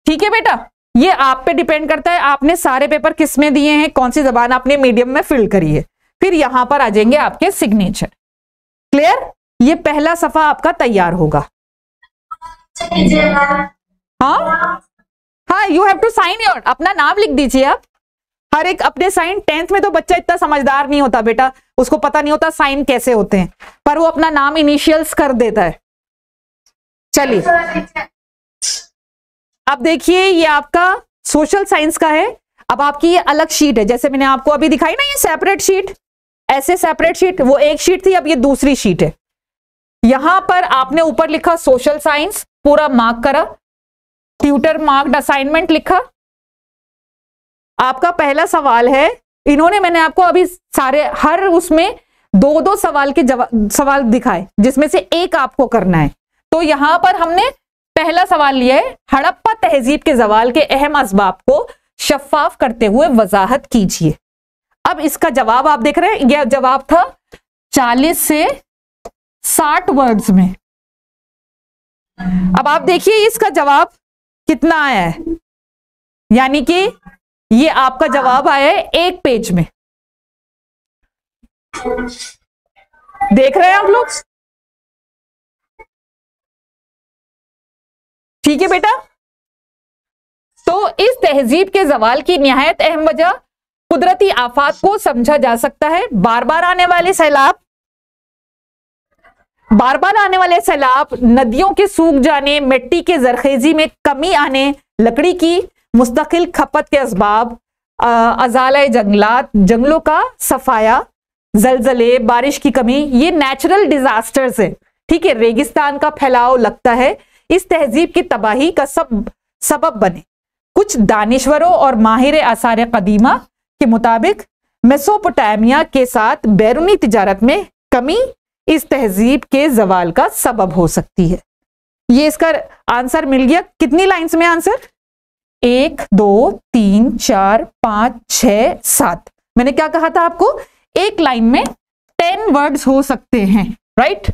Speaker 2: ठीक है बेटा ये आप पे डिपेंड करता है आपने सारे पेपर किस में दिए हैं कौन सी जबान आपने मीडियम में फिल करी है फिर यहां पर आ जाएंगे आपके सिग्नेचर क्लियर ये पहला सफा आपका तैयार होगा हाँ हाँ you have to sign your अपना नाम लिख दीजिए आप हर एक अपने साइन टेंथ में तो बच्चा इतना समझदार नहीं होता बेटा उसको पता नहीं होता साइन कैसे होते हैं पर वो अपना नाम इनिशियल्स कर देता है चलिए अब देखिए ये आपका सोशल साइंस का है अब आपकी ये अलग शीट है जैसे मैंने आपको अभी दिखाई ना ये सेपरेट शीट ऐसे सेपरेट शीट वो एक शीट थी अब ये दूसरी शीट है यहां पर आपने ऊपर लिखा सोशल साइंस पूरा मार्क करा ट्यूटर मार्क्ड असाइनमेंट लिखा आपका पहला सवाल है इन्होंने मैंने आपको अभी सारे हर उसमें दो दो सवाल के जवाब सवाल दिखाए जिसमें से एक आपको करना है तो यहां पर हमने पहला सवाल लिया है हड़प्पा तहजीब के जवाल के अहम असबाब को शफाफ करते हुए वजाहत कीजिए अब इसका जवाब आप देख रहे हैं यह जवाब था 40 से 60 वर्ड्स में
Speaker 1: अब आप देखिए इसका जवाब कितना आया है यानी कि ये आपका जवाब आया है एक पेज में देख रहे हैं आप लोग ठीक है बेटा तो इस तहजीब के जवाल की नहायत अहम वजह कुदरती आफात को समझा जा सकता
Speaker 2: है बार बार आने वाले सैलाब बार बार आने वाले सैलाब नदियों के सूख जाने मिट्टी के जरखेजी में कमी आने लकड़ी की मुस्तकिल खपत के इसबाब अजाल जंगलात जंगलों का सफाया जलजले बारिश की कमी ये नेचुरल डिजास्टर्स हैं ठीक है रेगिस्तान का फैलाव लगता है इस तहजीब की तबाही का सब सबब बने कुछ दानश्वरों और माहिर आसार कदीमा के मुताबिक मेसोपोटामिया के साथ बैरूनी तजारत में कमी इस तहजीब के जवाल का सबब हो सकती है ये इसका आंसर मिल गया कितनी लाइंस में आंसर एक दो तीन चार पांच छ सात मैंने क्या कहा था आपको एक लाइन में टेन वर्ड्स हो सकते हैं राइट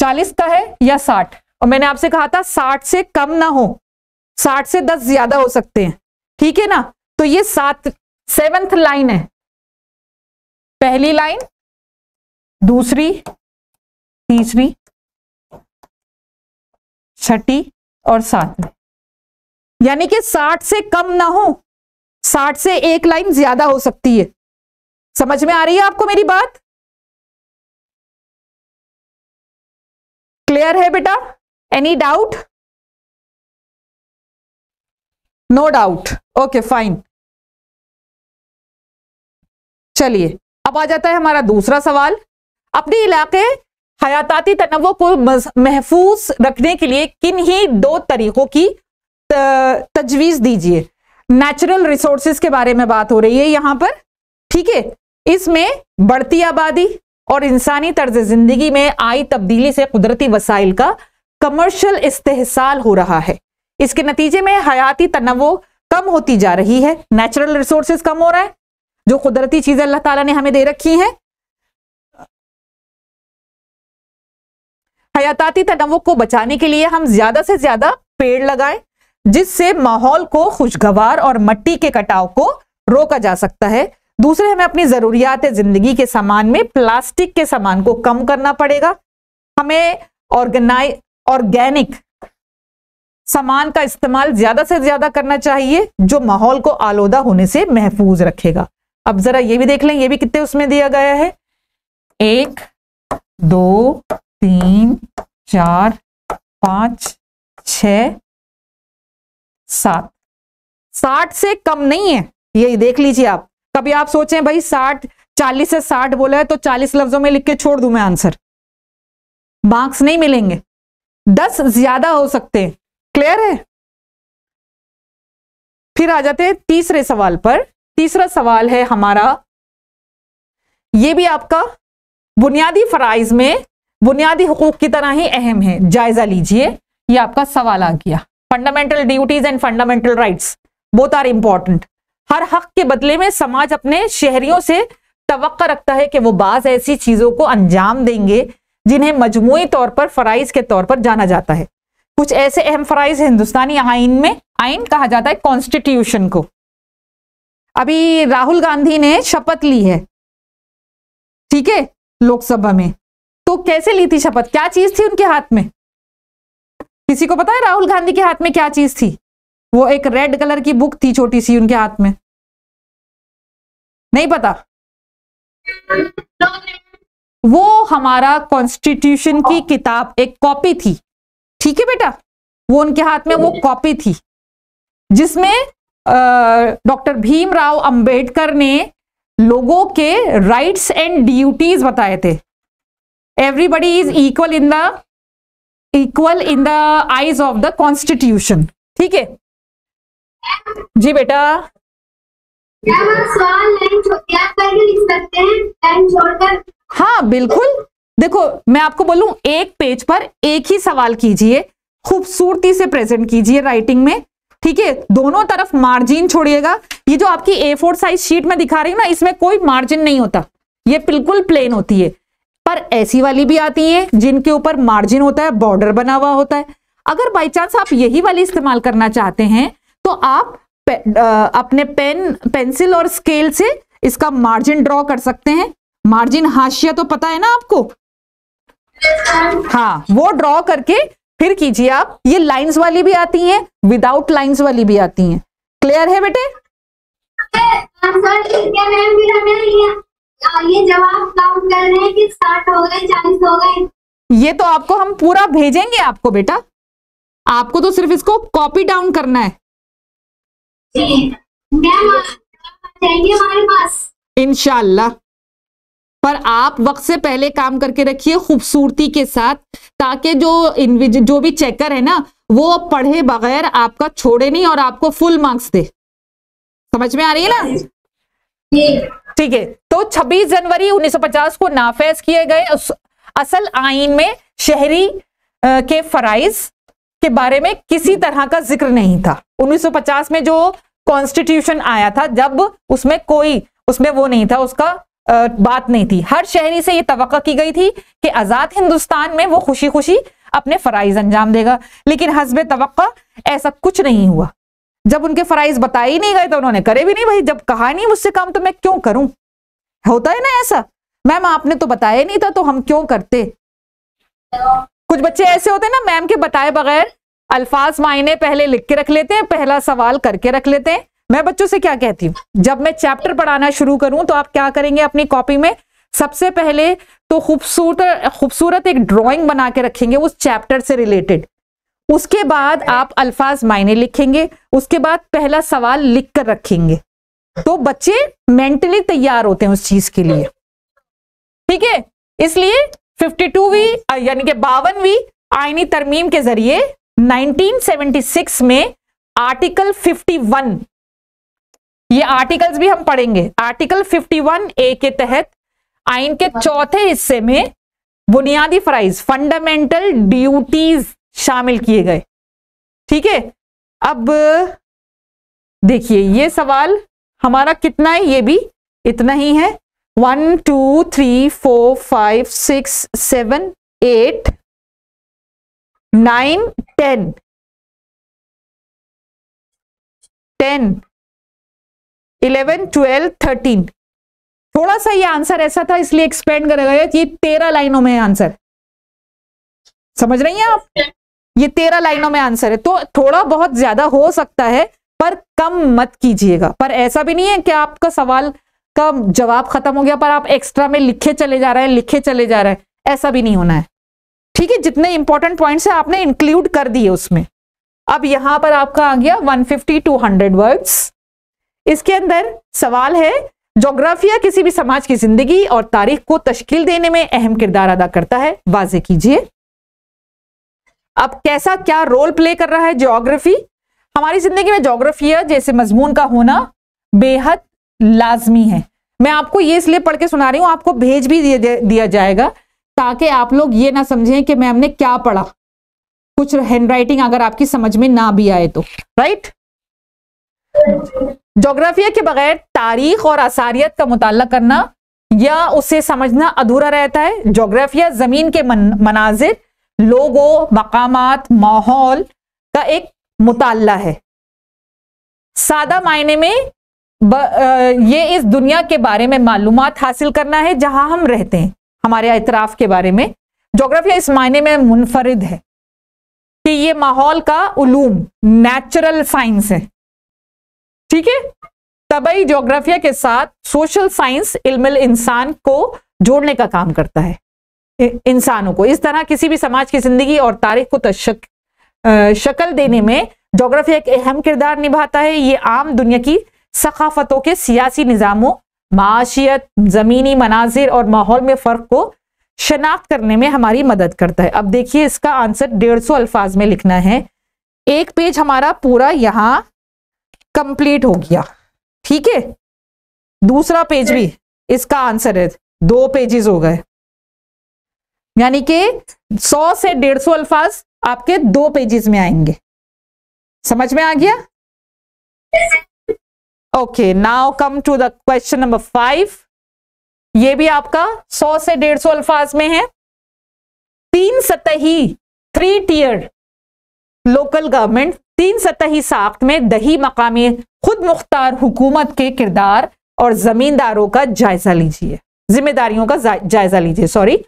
Speaker 2: चालीस का है या साठ और मैंने आपसे कहा था साठ से कम ना हो
Speaker 1: साठ से दस ज्यादा हो सकते हैं ठीक है ना तो ये सात सेवेंथ लाइन है पहली लाइन दूसरी तीसरी छठी और साथ में यानी कि साठ से कम ना हो साठ से एक लाइन ज्यादा हो सकती है समझ में आ रही है आपको मेरी बात क्लियर है बेटा any doubt no doubt okay fine चलिए अब आ जाता है हमारा दूसरा सवाल अपने इलाके
Speaker 2: हयाताती तनवो को महफूज रखने के लिए किन ही दो तरीकों की तजवीज दीजिए नेचुरल रिसोर्सेज के बारे में बात हो रही है यहाँ पर ठीक है इसमें बढ़ती आबादी और इंसानी तर्ज जिंदगी में आई तब्दीली से कुदरती वसाइल का कमर्शल इस्तेसाल हो रहा है इसके नतीजे में हयाती तनवो कम होती जा रही है नेचुरल रिसोर्सेज कम हो रहा है जो कुदरती चीजें अल्लाह ताला ने हमें दे रखी हैं हयाताती तनवों को बचाने के लिए हम ज्यादा से ज्यादा पेड़ लगाएं जिससे माहौल को खुशगवार और मट्टी के कटाव को रोका जा सकता है दूसरे हमें अपनी जरूरियात जिंदगी के सामान में प्लास्टिक के सामान को कम करना पड़ेगा हमें ऑर्गेनाइज ऑर्गेनिक सामान का इस्तेमाल ज्यादा से ज्यादा करना चाहिए जो माहौल को आलोदा होने से महफूज रखेगा अब जरा ये भी देख लें ये भी कितने उसमें दिया गया है एक दो
Speaker 1: तीन चार पांच छ सात साठ से कम नहीं है ये देख लीजिए आप कभी
Speaker 2: आप सोचें भाई साठ चालीस से साठ बोला है तो चालीस लफ्जों में लिख के छोड़ दू मैं आंसर
Speaker 1: मार्क्स नहीं मिलेंगे दस ज्यादा हो सकते हैं क्लियर है फिर आ जाते हैं तीसरे सवाल पर तीसरा सवाल है हमारा ये भी आपका बुनियादी फराइज में
Speaker 2: बुनियादी हकूक की तरह ही अहम है जायजा लीजिए ये आपका सवाल आ गया fundamental duties and fundamental rights both are important हर हक के बदले में समाज अपने शहरियों से तवक्का रखता है कि वो बाज ऐसी चीजों को अंजाम देंगे जिन्हें मजमू तौर पर फराइज के तौर पर जाना जाता है कुछ ऐसे अहम फराइज हिंदुस्तानी आइन में आइन कहा जाता है कॉन्स्टिट्यूशन को अभी राहुल गांधी ने शपथ ली है ठीक है लोकसभा में तो कैसे ली थी शपथ क्या चीज थी उनके हाथ में किसी को पता है राहुल गांधी के हाथ में क्या चीज
Speaker 1: थी वो एक रेड कलर की बुक थी छोटी सी उनके हाथ में नहीं पता वो हमारा
Speaker 2: कॉन्स्टिट्यूशन की किताब एक कॉपी थी ठीक है बेटा वो उनके हाथ में वो कॉपी थी जिसमें डॉक्टर भीमराव अंबेडकर ने लोगों के राइट्स एंड ड्यूटीज बताए थे everybody is equal in the equal in the eyes of the constitution
Speaker 1: ठीक है जी बेटा नहीं हाँ बिल्कुल देखो मैं
Speaker 2: आपको बोलू एक पेज पर एक ही सवाल कीजिए खूबसूरती से प्रेजेंट कीजिए राइटिंग में ठीक है दोनों तरफ मार्जिन छोड़िएगा ये जो आपकी ए फोर साइज शीट में दिखा रही हूँ ना इसमें कोई मार्जिन नहीं होता ये बिल्कुल प्लेन होती है पर ऐसी वाली भी आती है जिनके ऊपर मार्जिन होता है बॉर्डर बना हुआ होता है अगर बाई चांस आप यही वाली इस्तेमाल करना चाहते हैं तो आप पे, आ, अपने पेन पेंसिल और स्केल से इसका मार्जिन ड्रॉ कर सकते हैं मार्जिन हाशिया तो पता है ना आपको हाँ वो ड्रॉ करके फिर कीजिए आप ये लाइंस वाली भी आती हैं विदाउट लाइंस वाली भी आती हैं क्लियर है बेटे हाँ, ये जवाब काउंट कर रहे हैं कि स्टार्ट हो गए चालीस हो गए ये तो आपको हम पूरा भेजेंगे आपको बेटा आपको तो सिर्फ इसको कॉपी डाउन करना है इनशाला पर आप वक्त से पहले काम करके रखिए खूबसूरती के साथ ताकि जो जो भी चेकर है ना वो पढ़े बगैर आपका छोड़े नहीं और आपको फुल मार्क्स दे समझ में आ रही है ना ठीक है तो 26 जनवरी 1950 को नाफेज किए गए असल आइन में शहरी के फराइज के बारे में किसी तरह का जिक्र नहीं था 1950 में जो कॉन्स्टिट्यूशन आया था जब उसमें कोई उसमें वो नहीं था उसका बात नहीं थी हर शहरी से ये तो की गई थी कि आज़ाद हिंदुस्तान में वो खुशी खुशी अपने फ़राइज अंजाम देगा लेकिन हजब तो ऐसा कुछ नहीं हुआ जब उनके फराइज बताए ही नहीं गए तो उन्होंने करे भी नहीं भाई जब कहा नहीं मुझसे काम तो मैं क्यों करूं होता है ना ऐसा मैम आपने तो बताया नहीं था तो हम क्यों करते कुछ बच्चे ऐसे होते हैं ना मैम के बताए बगैर अल्फाज मायने पहले लिख के रख लेते हैं पहला सवाल करके रख लेते हैं मैं बच्चों से क्या कहती हूँ जब मैं चैप्टर पढ़ाना शुरू करूँ तो आप क्या करेंगे अपनी कॉपी में सबसे पहले तो खूबसूरत खूबसूरत एक ड्राइंग बना के रखेंगे उस चैप्टर से रिलेटेड उसके बाद आप अल्फाज मायने लिखेंगे उसके बाद पहला सवाल लिख कर रखेंगे तो बच्चे मेंटली तैयार होते हैं उस चीज के लिए ठीक है इसलिए वी यानी कि बावनवीं आईनी तरमीम के जरिए 1976 में आर्टिकल 51 ये आर्टिकल्स भी हम पढ़ेंगे आर्टिकल 51 ए के तहत आइन के चौथे हिस्से में बुनियादी फराइज फंडामेंटल ड्यूटीज शामिल किए गए ठीक है अब देखिए ये सवाल हमारा कितना है ये भी
Speaker 1: इतना ही है one two three four five six seven eight nine ten ten eleven twelve thirteen थोड़ा सा ये आंसर ऐसा था इसलिए एक्सपेंड करेगा ये तेरह लाइनों में आंसर
Speaker 2: समझ रही हैं आप ये तेरह लाइनों में आंसर है तो थोड़ा बहुत ज्यादा हो सकता है पर कम मत कीजिएगा पर ऐसा भी नहीं है कि आपका सवाल का जवाब खत्म हो गया पर आप एक्स्ट्रा में लिखे चले जा रहे हैं लिखे चले जा रहे हैं ऐसा भी नहीं होना है ठीक है जितने इंपॉर्टेंट पॉइंट्स हैं आपने इंक्लूड कर दिए उसमें अब यहां पर आपका आ गया 150 हंड्रेड वर्ड्स इसके अंदर सवाल है जोग्राफिया किसी भी समाज की जिंदगी और तारीख को तश्कील देने में अहम किरदार अदा करता है वाजे कीजिए अब कैसा क्या रोल प्ले कर रहा है ज्योग्राफी हमारी जिंदगी में जोग्राफिया जैसे मजमून का होना बेहद लाजमी है मैं आपको ये इसलिए पढ़ के सुना रही हूँ आपको भेज भी दिया, दिया जाएगा ताकि आप लोग ये ना समझें कि मैम ने क्या पढ़ा कुछ हैंडराइटिंग अगर आपकी समझ में ना भी आए तो राइट जोग्राफिया के बगैर तारीख और आसारियत का मुताला करना या उसे समझना अधूरा रहता है जोग्राफिया जमीन के मन, मनाजिर लोगों मकामात माहौल का एक मुताल है सादा मायने में ब, ये इस दुनिया के बारे में मालूम हासिल करना है जहां हम रहते हैं हमारे इतराफ के बारे में जोग्राफिया इस मायने में मुनफरद है कि ये माहौल का उलूम नेचुरल साइंस है ठीक है तबई जोग्राफिया के साथ सोशल साइंस इल्म इंसान को जोड़ने का काम करता है इंसानों को इस तरह किसी भी समाज की जिंदगी और तारीख को तशक शक्ल देने में जोग्राफी एक अहम किरदार निभाता है ये आम दुनिया की सकाफतों के सियासी निज़ामों माशियत ज़मीनी मनाजिर और माहौल में फ़र्क को शनाख्त करने में हमारी मदद करता है अब देखिए इसका आंसर डेढ़ सौ अल्फाज में लिखना है एक पेज हमारा पूरा यहाँ कंप्लीट हो गया ठीक है दूसरा पेज भी इसका आंसर है दो पेजेस हो गए यानी कि 100 से 150 अल्फाज आपके दो पेजेस में आएंगे समझ में आ गया okay now come to the question number five ये भी आपका 100 से 150 अल्फाज में है तीन सतही थ्री टीयर लोकल गवर्नमेंट तीन सतही साख्त में दही मकामी खुद मुख्तार हुकूमत के किरदार और जमींदारों का जायजा लीजिए जिम्मेदारियों का जायजा लीजिए सॉरी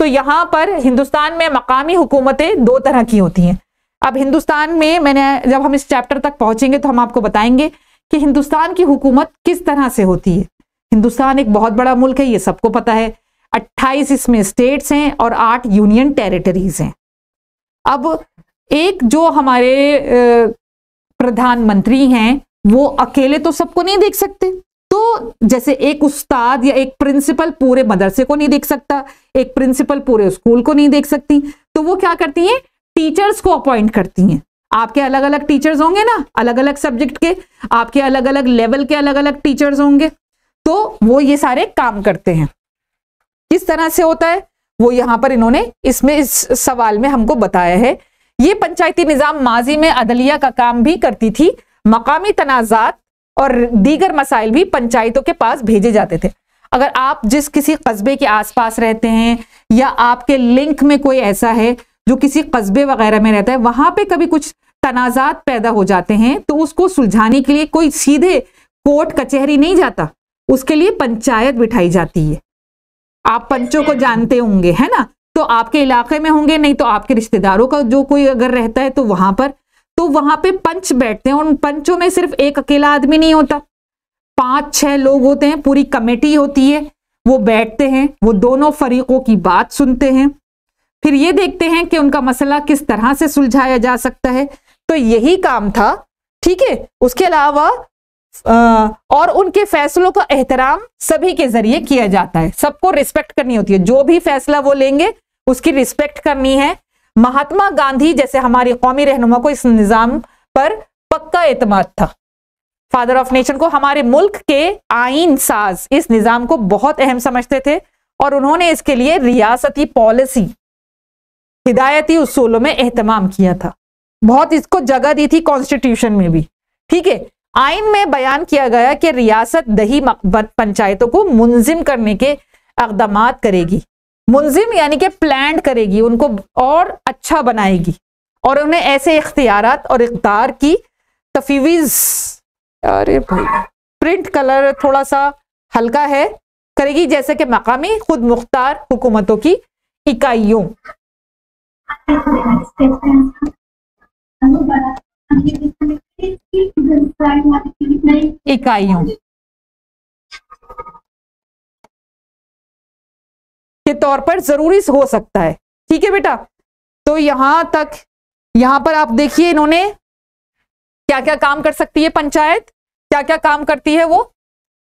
Speaker 2: तो यहाँ पर हिंदुस्तान में मकामी हुकूमतें दो तरह की होती हैं अब हिंदुस्तान में मैंने जब हम इस चैप्टर तक पहुँचेंगे तो हम आपको बताएंगे कि हिंदुस्तान की हुकूमत किस तरह से होती है हिंदुस्तान एक बहुत बड़ा मुल्क है ये सबको पता है 28 इसमें स्टेट्स हैं और आठ यूनियन टेरिटरीज हैं अब एक जो हमारे प्रधानमंत्री हैं वो अकेले तो सबको नहीं देख सकते तो जैसे एक उस्ताद या एक प्रिंसिपल पूरे मदरसे को नहीं देख सकता एक प्रिंसिपल पूरे स्कूल को नहीं देख सकती तो वो क्या करती हैं टीचर्स को अपॉइंट करती हैं आपके अलग अलग टीचर्स होंगे ना अलग अलग सब्जेक्ट के आपके अलग अलग लेवल के अलग अलग टीचर्स होंगे तो वो ये सारे काम करते हैं किस तरह से होता है वो यहाँ पर इन्होंने इसमें इस सवाल में हमको बताया है ये पंचायती निज़ाम माजी में अदलिया का काम भी करती थी मकामी तनाजात और दीगर मसाइल भी पंचायतों के पास भेजे जाते थे अगर आप जिस किसी कस्बे के आसपास रहते हैं या आपके लिंक में कोई ऐसा है जो किसी कस्बे वगैरह में रहता है वहां पे कभी कुछ तनाजात पैदा हो जाते हैं तो उसको सुलझाने के लिए कोई सीधे कोर्ट कचहरी नहीं जाता उसके लिए पंचायत बिठाई जाती है आप पंचों को जानते होंगे है ना तो आपके इलाके में होंगे नहीं तो आपके रिश्तेदारों का जो कोई अगर रहता है तो वहां पर तो वहां पे पंच बैठते हैं उन पंचों में सिर्फ एक अकेला आदमी नहीं होता पांच छह लोग होते हैं पूरी कमेटी होती है वो बैठते हैं वो दोनों फरीकों की बात सुनते हैं फिर ये देखते हैं कि उनका मसला किस तरह से सुलझाया जा सकता है तो यही काम था ठीक है उसके अलावा और उनके फैसलों का एहतराम सभी के जरिए किया जाता है सबको रिस्पेक्ट करनी होती है जो भी फैसला वो लेंगे उसकी रिस्पेक्ट करनी है महात्मा गांधी जैसे हमारी कौमी रहनुमा को इस निज़ाम पर पक्का एतमाद था फादर ऑफ नेशन को हमारे मुल्क के आइन साज इस निज़ाम को बहुत अहम समझते थे और उन्होंने इसके लिए रियासती पॉलिसी हिदायती उसूलों में एहतमाम किया था बहुत इसको जगह दी थी कॉन्स्टिट्यूशन में भी ठीक है आइन में बयान किया गया कि रियासत दही पंचायतों को मुंजिम करने के इकदाम करेगी मुंजिम यानी कि प्लान करेगी उनको और अच्छा बनाएगी और उन्हें ऐसे इख्तियार और इकदार की तफीवीज अरे भाई प्रिंट कलर थोड़ा सा हल्का है करेगी जैसे कि मकामी खुद मुख्तार हुकूमतों की इकाइयों
Speaker 1: इकाइयों के तौर पर जरूरी हो सकता है ठीक है बेटा तो यहां तक यहां पर आप देखिए इन्होंने
Speaker 2: क्या क्या काम कर सकती है पंचायत क्या क्या काम करती है वो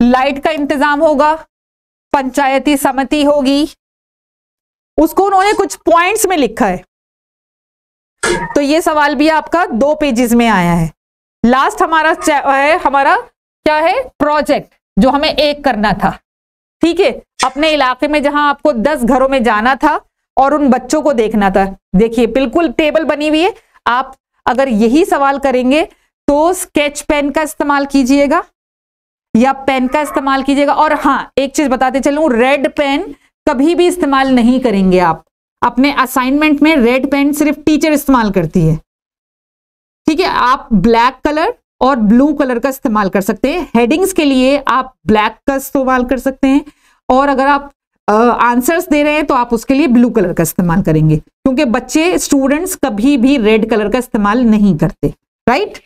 Speaker 2: लाइट का इंतजाम होगा पंचायती समिति होगी उसको उन्होंने कुछ पॉइंट्स में लिखा है तो ये सवाल भी आपका दो पेजेस में आया है लास्ट हमारा है हमारा क्या है प्रोजेक्ट जो हमें एक करना था ठीक है अपने इलाके में जहां आपको दस घरों में जाना था और उन बच्चों को देखना था देखिए बिल्कुल टेबल बनी हुई है आप अगर यही सवाल करेंगे तो स्केच पेन का इस्तेमाल कीजिएगा या पेन का इस्तेमाल कीजिएगा और हाँ एक चीज बताते चलू रेड पेन कभी भी इस्तेमाल नहीं करेंगे आप अपने असाइनमेंट में रेड पेन सिर्फ टीचर इस्तेमाल करती है ठीक है आप ब्लैक कलर और ब्लू कलर का इस्तेमाल कर सकते हैं हेडिंग्स के लिए आप ब्लैक का इस्तेमाल कर सकते हैं और अगर आप आंसर्स uh, दे रहे हैं तो आप उसके लिए ब्लू कलर का इस्तेमाल करेंगे क्योंकि बच्चे स्टूडेंट्स कभी भी रेड कलर का इस्तेमाल नहीं करते राइट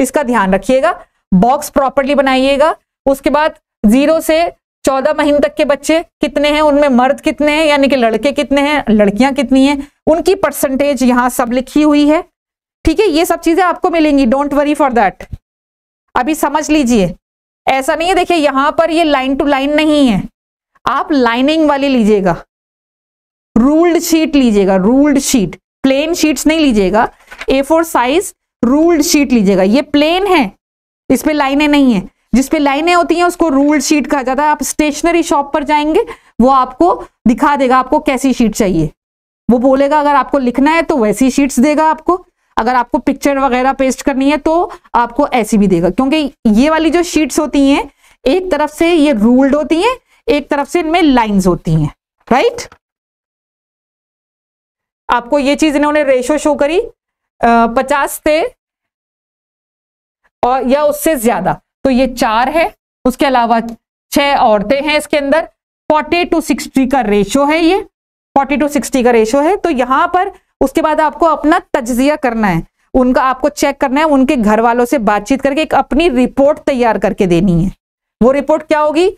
Speaker 2: इसका ध्यान रखिएगा बॉक्स प्रॉपरली बनाइएगा उसके बाद जीरो से चौदह महीने तक के बच्चे कितने हैं उनमें मर्द कितने हैं यानी कि लड़के कितने हैं लड़कियां कितनी हैं उनकी परसेंटेज यहाँ सब लिखी हुई है ठीक है ये सब चीजें आपको मिलेंगी डोंट वरी फॉर दैट अभी समझ लीजिए ऐसा नहीं है देखिए यहां पर ये लाइन टू लाइन नहीं है आप लाइनिंग वाली लीजिएगा रूल्ड शीट लीजिएगा रूल्ड शीट प्लेन शीट्स नहीं लीजिएगा A four size ruled sheet लीजिएगा ये प्लेन है इस पर लाइनें नहीं है जिसपे लाइनें होती हैं उसको रूल्ड शीट कहा जाता है आप स्टेशनरी शॉप पर जाएंगे वो आपको दिखा देगा आपको कैसी शीट चाहिए वो बोलेगा अगर आपको लिखना है तो वैसी शीट्स देगा आपको अगर आपको पिक्चर वगैरह पेस्ट करनी है तो आपको ऐसी भी देगा क्योंकि ये वाली जो शीट्स होती हैं एक तरफ से ये रूल्ड होती हैं एक तरफ से इनमें लाइंस होती हैं राइट आपको ये चीज इन्होंने रेशो शो करी पचास से और या उससे ज्यादा तो ये चार है उसके अलावा छह औरतें हैं इसके अंदर फोर्टी टू सिक्सटी का रेशो है ये फोर्टी टू सिक्सटी का रेशो है तो यहाँ पर उसके बाद आपको अपना तजिया करना है उनका आपको चेक करना है उनके घर वालों से बातचीत करके एक अपनी रिपोर्ट तैयार करके देनी है वो रिपोर्ट क्या होगी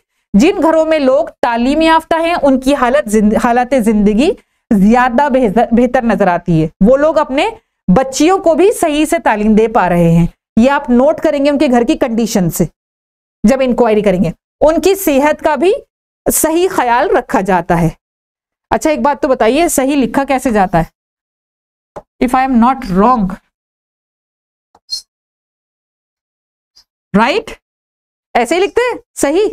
Speaker 2: जिन घरों में लोग तालीम याफ्ता हैं उनकी हालत जिन्द, हालत जिंदगी ज्यादा बेहतर नजर आती है वो लोग अपने बच्चियों को भी सही से तालीम दे पा रहे हैं ये आप नोट करेंगे उनके घर की कंडीशन से जब इंक्वायरी करेंगे उनकी सेहत का भी सही ख्याल रखा जाता है अच्छा एक बात तो बताइए सही लिखा
Speaker 1: कैसे जाता है if I am not wrong. Right right? ऐसे ही लिखते हैं सही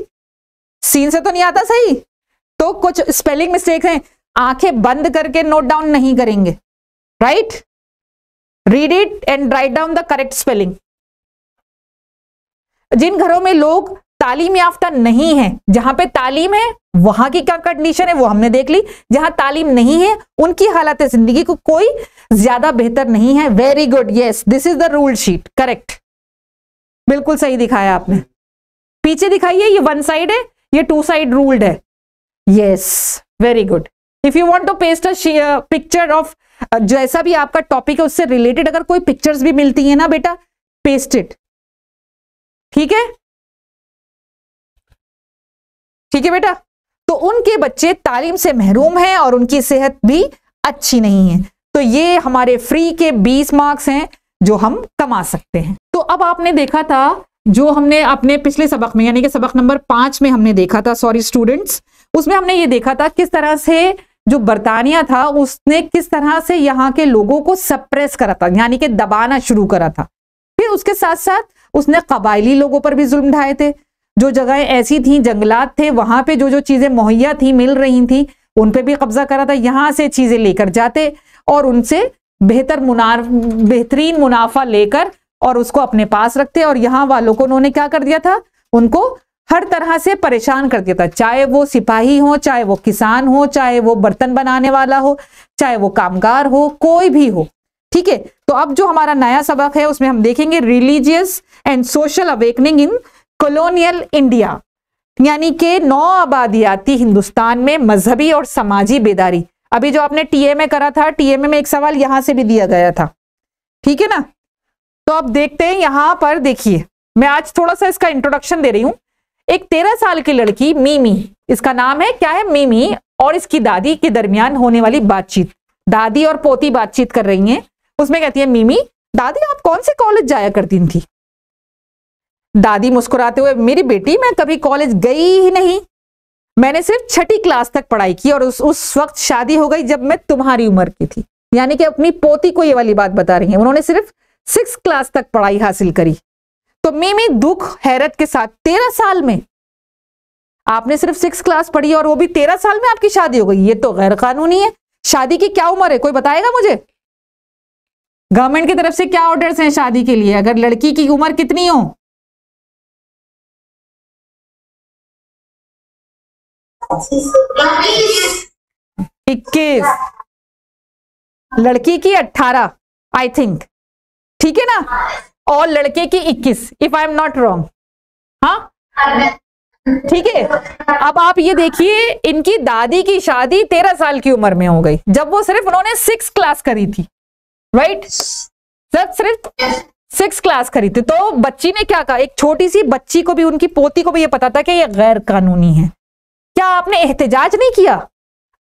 Speaker 2: सीन से तो नहीं आता सही तो कुछ स्पेलिंग मिस्टेक्स हैं आंखें बंद करके नोट डाउन नहीं करेंगे right read it and write down the correct spelling जिन घरों में लोग तालीम याफ्ता नहीं है जहां पे तालीम है वहां की क्या कंडीशन है वो हमने देख ली जहां तालीम नहीं है उनकी हालत जिंदगी को कोई ज्यादा बेहतर नहीं है very good yes this is the rule sheet correct बिल्कुल सही दिखाया आपने पीछे दिखाइए ये वन साइड है ये टू साइड रूल्ड है yes very good if you want to paste a picture of जैसा भी आपका टॉपिक है उससे रिलेटेड अगर कोई पिक्चर्स भी मिलती है ना बेटा
Speaker 1: पेस्ट इट ठीक है ठीक है बेटा तो उनके बच्चे तालीम से महरूम हैं और उनकी सेहत भी
Speaker 2: अच्छी नहीं है तो ये हमारे फ्री के 20 मार्क्स हैं जो हम कमा सकते हैं तो अब आपने देखा था जो हमने अपने पिछले सबक में यानी कि सबक नंबर पांच में हमने देखा था सॉरी स्टूडेंट्स उसमें हमने ये देखा था किस तरह से जो बर्तानिया था उसने किस तरह से यहाँ के लोगों को सप्रेस करा था यानी कि दबाना शुरू करा था फिर उसके साथ साथ उसने कबायली लोगों पर भी जुल्म ढाए थे जो जगहें ऐसी थी जंगलात थे वहां पे जो जो चीजें मुहैया थी मिल रही थी उन पे भी कब्जा करा था यहाँ से चीजें लेकर जाते और उनसे बेहतर मुनाफ बेहतरीन मुनाफा लेकर और उसको अपने पास रखते और यहाँ वालों को उन्होंने क्या कर दिया था उनको हर तरह से परेशान कर दिया था चाहे वो सिपाही हो चाहे वो किसान हो चाहे वो बर्तन बनाने वाला हो चाहे वो कामगार हो कोई भी हो ठीक है तो अब जो हमारा नया सबक है उसमें हम देखेंगे religious and social awakening in colonial India यानी कि नौ आबादियाती हिंदुस्तान में मजहबी और समाजी बेदारी अभी जो आपने टीए में करा था टीए में एक सवाल यहां से भी दिया गया था ठीक है ना तो आप देखते हैं यहां पर देखिए मैं आज थोड़ा सा इसका इंट्रोडक्शन दे रही हूं एक तेरह साल की लड़की मीमी इसका नाम है क्या है मीमी और इसकी दादी के दरमियान होने वाली बातचीत दादी और पोती बातचीत कर रही हैं उसमें कहती है मीमी दादी आप कौन से कॉलेज जाया करती थी दादी मुस्कुराते हुए मेरी बेटी मैं कभी कॉलेज गई ही नहीं मैंने सिर्फ छठी क्लास तक पढ़ाई की और उस उस वक्त शादी हो गई जब मैं तुम्हारी उम्र की थी यानी कि अपनी पोती को ये वाली बात बता रही है उन्होंने सिर्फ सिक्स क्लास तक पढ़ाई हासिल करी तो मीमी दुख हैरत के साथ तेरह साल में आपने सिर्फ सिक्स क्लास पढ़ी और वो भी तेरह साल में आपकी शादी हो गई ये तो गैर कानूनी है शादी की क्या
Speaker 1: उम्र है कोई बताएगा मुझे गवर्नमेंट की तरफ से क्या ऑर्डर्स हैं शादी के लिए अगर लड़की की उम्र कितनी हो इक्कीस लड़की की अट्ठारह आई थिंक ठीक है ना
Speaker 2: और लड़के की इक्कीस if I am not wrong हाँ ठीक है अब आप ये देखिए इनकी दादी की शादी तेरह साल की उम्र में हो गई जब वो सिर्फ उन्होंने सिक्स क्लास करी थी राइट सर सिर्फ सिक्स क्लास करी थी तो बच्ची ने क्या कहा एक छोटी सी बच्ची को भी उनकी पोती को भी ये पता था कि ये गैर कानूनी है क्या आपने एहतजाज नहीं किया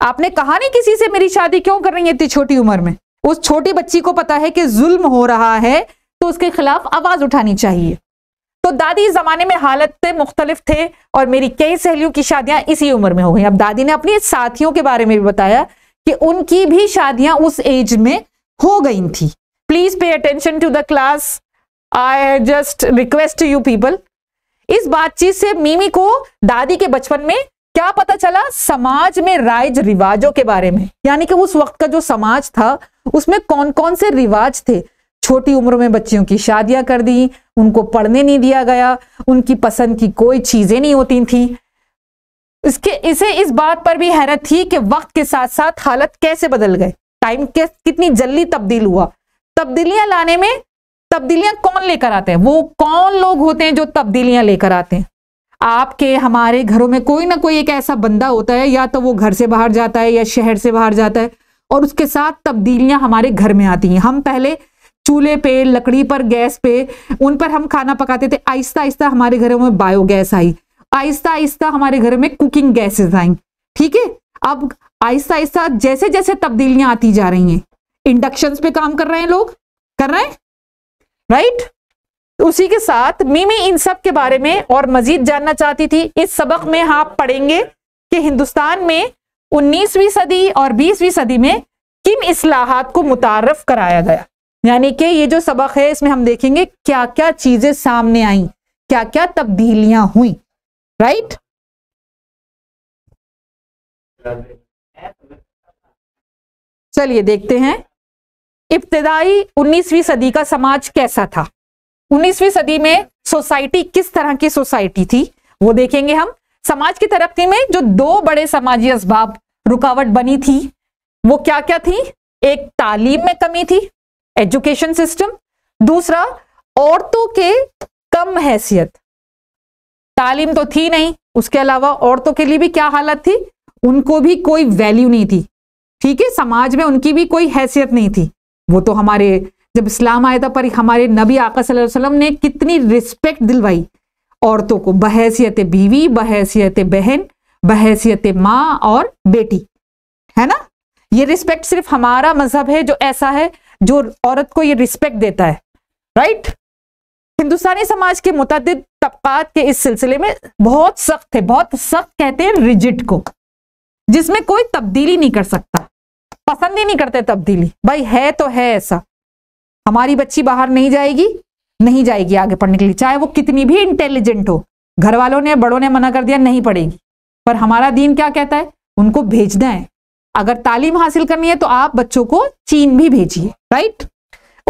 Speaker 2: आपने कहा नहीं किसी से मेरी शादी क्यों कर रही है इतनी छोटी उम्र में उस छोटी बच्ची को पता है कि जुल्म हो रहा है तो उसके खिलाफ आवाज उठानी चाहिए तो दादी इस जमाने में हालत से मुख्तलिफ थे और मेरी कई सहेलियों की शादियां इसी उम्र में हो गई अब दादी ने अपने साथियों के बारे में भी बताया कि उनकी भी शादियां उस एज में हो गई थी please pay attention to the class I just request you people इस बातचीत से मीमी को दादी के बचपन में क्या पता चला समाज में राइज रिवाजों के बारे में यानी कि उस वक्त का जो समाज था उसमें कौन कौन से रिवाज थे छोटी उम्र में बच्चियों की शादियां कर दी उनको पढ़ने नहीं दिया गया उनकी पसंद की कोई चीजें नहीं होती थी इसके इसे इस बात पर भी हैरत थी कि वक्त के साथ साथ हालत कैसे बदल गए टाइम के कितनी जल्दी तब्दील हुआ तब्दीलियां लाने में तब्दीलियां कौन लेकर आते हैं वो कौन लोग होते हैं जो तब्दीलियां लेकर आते हैं आपके हमारे घरों में कोई ना कोई एक ऐसा बंदा होता है या तो वो घर से बाहर जाता है या शहर से बाहर जाता है और उसके साथ तब्दीलियां हमारे घर में आती हैं हम पहले चूल्हे पे लकड़ी पर गैस पे उन पर हम खाना पकाते थे आहिस्ता आहिस्ता हमारे घरों में बायोगैस आई आहिस्ता आहिस्ता हमारे घर में कुकिंग गैसेस आई ठीक है अब आहिस्ता आहिस्ता जैसे जैसे तब्दीलियां आती जा रही हैं इंडक्शन पे काम कर रहे हैं लोग कर रहे हैं राइट तो उसी के साथ मिमी इन सब के बारे में और मजीद जानना चाहती थी इस सबक में आप हाँ पढ़ेंगे कि हिंदुस्तान में 19वीं सदी और 20वीं सदी में किन असलाहत को मुतारफ कराया गया यानी कि ये जो सबक है इसमें हम देखेंगे क्या
Speaker 1: क्या चीजें सामने आई क्या क्या तब्दीलियां हुई राइट चलिए देखते हैं इब्तदाई 19वीं सदी का समाज कैसा था
Speaker 2: 19वीं सदी में सोसाइटी किस तरह की सोसाइटी थी वो देखेंगे हम समाज की तरक्की में जो दो बड़े समाजी असबाब रुकावट बनी थी वो क्या क्या थी एक तालीम में कमी थी एजुकेशन सिस्टम दूसरा औरतों के कम हैसियत तालीम तो थी नहीं उसके अलावा औरतों के लिए भी क्या हालत थी उनको भी कोई वैल्यू नहीं थी ठीक है समाज में उनकी भी कोई हैसियत नहीं थी वो तो हमारे जब इस्लाम आया था पर हमारे नबी आका वसल्लम ने कितनी रिस्पेक्ट दिलवाई औरतों को बहसीत बीवी बहसीत बहन बहसीत माँ और बेटी है ना ये रिस्पेक्ट सिर्फ हमारा मजहब है जो ऐसा है जो औरत को ये रिस्पेक्ट देता है राइट हिंदुस्तानी समाज के मुतद तबकात के इस सिलसिले में बहुत सख्त है बहुत सख्त कहते हैं रिजिट को जिसमें कोई तब्दीली नहीं कर सकता पसंद ही नहीं करते तब्दीली भाई है तो है ऐसा हमारी बच्ची बाहर नहीं जाएगी नहीं जाएगी आगे पढ़ने के लिए चाहे वो कितनी भी इंटेलिजेंट हो घर वालों ने बड़ों ने मना कर दिया नहीं पढ़ेगी पर हमारा दीन क्या कहता है उनको भेजना है अगर तालीम हासिल करनी है तो आप बच्चों को चीन भी भेजिए राइट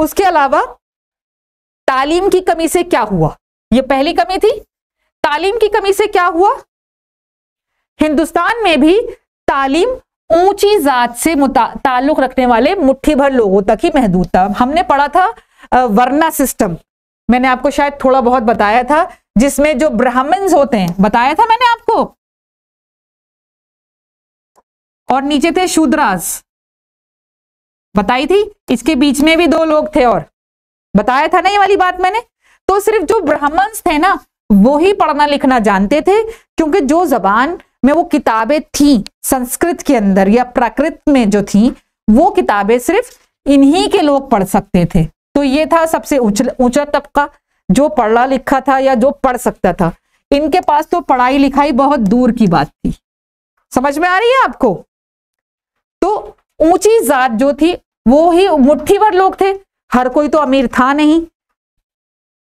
Speaker 2: उसके अलावा तालीम की कमी से क्या हुआ ये पहली कमी थी तालीम की कमी से क्या हुआ हिंदुस्तान में भी तालीम ऊंची जात से ताल्लुक रखने वाले मुट्ठी भर लोगों तक ही महदूद था हमने पढ़ा था वर्णा सिस्टम
Speaker 1: मैंने आपको शायद थोड़ा बहुत बताया था जिसमें जो ब्राह्मण्स होते हैं बताया था मैंने आपको और नीचे थे शूद्रास बताई थी इसके बीच में भी दो लोग थे और बताया था ना ये वाली बात मैंने
Speaker 2: तो सिर्फ जो ब्राह्मण्स थे ना वो ही पढ़ना लिखना जानते थे क्योंकि जो जबान में वो किताबें थी संस्कृत के अंदर या प्राकृत में जो थी वो किताबें सिर्फ इन्हीं के लोग पढ़ सकते थे तो ये था सबसे ऊंचा तबका जो पढ़ा लिखा था या जो पढ़ सकता था इनके पास तो पढ़ाई लिखाई बहुत दूर की बात थी समझ में आ रही है आपको तो ऊंची जात जो थी वो ही मुठ्ठी भर लोग थे हर कोई तो अमीर था नहीं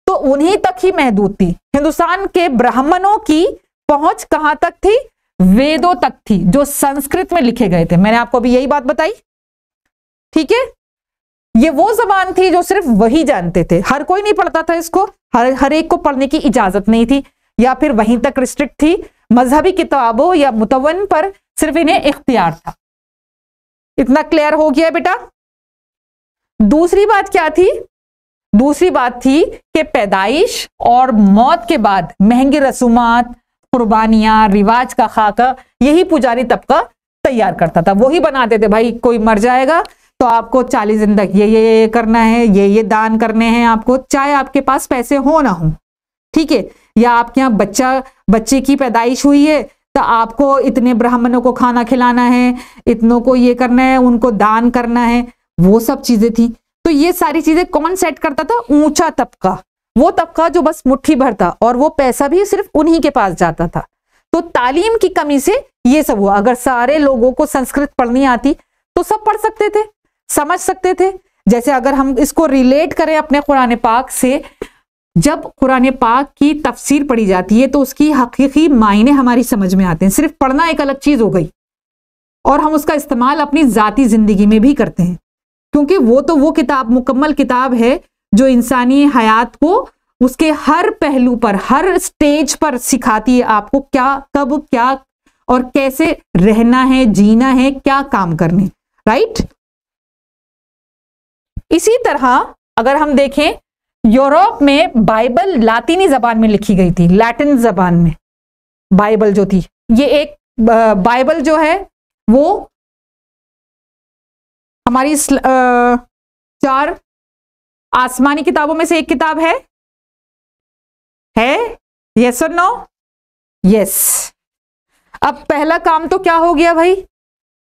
Speaker 2: तो उन्हीं तक ही महदूद थी हिंदुस्तान के ब्राह्मणों की पहुंच कहां तक थी वेदों तक थी जो संस्कृत में लिखे गए थे मैंने आपको अभी यही बात बताई ठीक है ये वो जबान थी जो सिर्फ वही जानते थे हर कोई नहीं पढ़ता था इसको हर हर एक को पढ़ने की इजाजत नहीं थी या फिर वहीं तक रिस्ट्रिक्ट थी मजहबी किताबों या मुतवन पर सिर्फ इन्हें इख्तियार था इतना क्लियर हो गया बेटा दूसरी बात क्या थी दूसरी बात थी कि पैदाइश और मौत के बाद महंगी रसूमात कुर्बानियां रिवाज का खाका यही पुजारी तबका तैयार करता था वही बनाते थे भाई कोई मर जाएगा तो आपको चालीस दिन तक ये ये ये करना है ये ये दान करने हैं आपको चाहे आपके पास पैसे हो ना हो ठीक है या आपके यहाँ बच्चा बच्चे की पैदाइश हुई है तो आपको इतने ब्राह्मणों को खाना खिलाना है इतनों को ये करना है उनको दान करना है वो सब चीजें थी तो ये सारी चीजें कौन सेट करता था ऊंचा तबका वो तबका जो बस मुट्ठी भर था और वो पैसा भी सिर्फ उन्हीं के पास जाता था तो तालीम की कमी से ये सब हुआ अगर सारे लोगों को संस्कृत पढ़नी आती तो सब पढ़ सकते थे समझ सकते थे जैसे अगर हम इसको रिलेट करें अपने कुरान पाक से जब कुरान पाक की तफसीर पढ़ी जाती है तो उसकी हकीकी मायने हमारी समझ में आते हैं सिर्फ पढ़ना एक अलग चीज़ हो गई और हम उसका इस्तेमाल अपनी ज़ाती ज़िंदगी में भी करते हैं क्योंकि वो तो वो किताब मुकम्मल किताब है जो इंसानी हयात को उसके हर पहलू पर हर स्टेज पर सिखाती है आपको क्या कब क्या और कैसे रहना है जीना है क्या काम करने राइट इसी तरह अगर हम देखें यूरोप में बाइबल लातीनी जबान में लिखी गई थी लैटिन जबान में बाइबल जो थी
Speaker 1: ये एक बाइबल जो है वो हमारी चार आसमानी किताबों में से एक किताब है है यस और नो यस अब पहला काम तो क्या हो गया भाई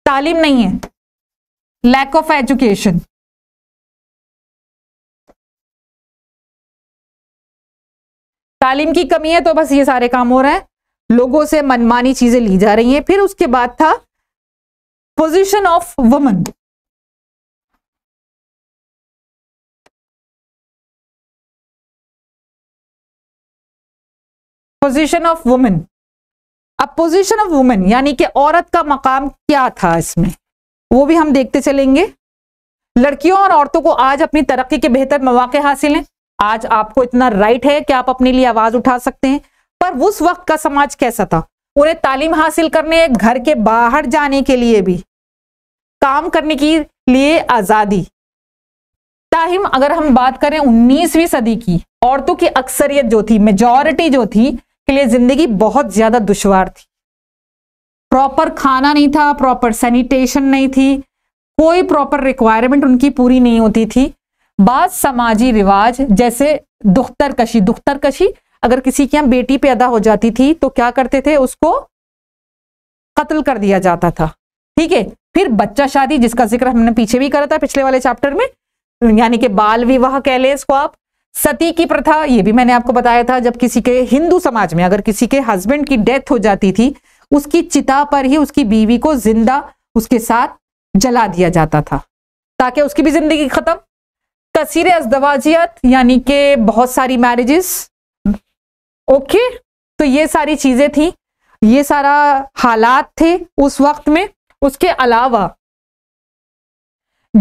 Speaker 1: तालीम नहीं है लैक ऑफ एजुकेशन तालीम की कमी है तो बस ये सारे काम हो रहे हैं लोगों से मनमानी चीजें ली जा रही हैं फिर उसके बाद था position of woman position of women अब पोजिशन ऑफ वुमेन यानी कि औरत का मकाम क्या था इसमें वो भी हम देखते चलेंगे
Speaker 2: लड़कियों और औरतों को आज अपनी तरक्की के बेहतर मौाक़े हासिल हैं आज आपको इतना राइट है कि आप अपने लिए आवाज़ उठा सकते हैं पर उस वक्त का समाज कैसा था उन्हें तालीम हासिल करने घर के बाहर जाने के लिए भी काम करने के लिए आज़ादी ताहिम अगर हम बात करें 19वीं सदी की औरतों की अक्सरियत जो थी मेजॉरिटी जो थी के लिए जिंदगी बहुत ज्यादा दुशवार थी प्रॉपर खाना नहीं था प्रॉपर सैनिटेशन नहीं थी कोई प्रॉपर रिक्वायरमेंट उनकी पूरी नहीं होती थी बाद समाजी रिवाज जैसे दुख्तर कशी दुख्तर कशी अगर किसी के यहाँ बेटी पैदा हो जाती थी तो क्या करते थे उसको कत्ल कर दिया जाता था ठीक है फिर बच्चा शादी जिसका जिक्र हमने पीछे भी करा था पिछले वाले चैप्टर में यानी कि बाल विवाह कह ले इसको आप सती की प्रथा ये भी मैंने आपको बताया था जब किसी के हिंदू समाज में अगर किसी के हस्बैंड की डेथ हो जाती थी उसकी चिता पर ही उसकी बीवी को जिंदा उसके साथ जला दिया जाता था ताकि उसकी भी जिंदगी खत्म कसीर अजदवाजियत यानी कि बहुत सारी मैरिजेस ओके तो ये सारी चीजें थी ये सारा हालात थे उस वक्त में उसके अलावा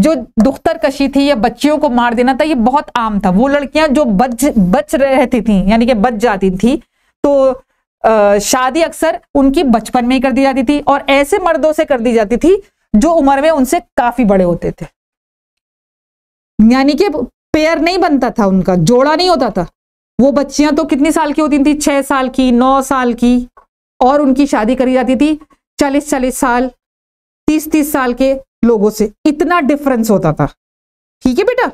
Speaker 2: जो दुख्तर कशी थी या बच्चियों को मार देना था ये बहुत आम था वो लड़कियां जो बच बच रहती थी यानी कि बच जाती थी तो आ, शादी अक्सर उनकी बचपन में ही कर दी जाती थी और ऐसे मर्दों से कर दी जाती थी जो उम्र में उनसे काफी बड़े होते थे यानी कि पेयर नहीं बनता था उनका जोड़ा नहीं होता था वो बच्चियां तो कितनी साल की होती थी छह साल की नौ साल की और उनकी शादी करी जाती थी चालीस चालीस साल तीस तीस साल के लोगों से इतना डिफरेंस होता था ठीक है बेटा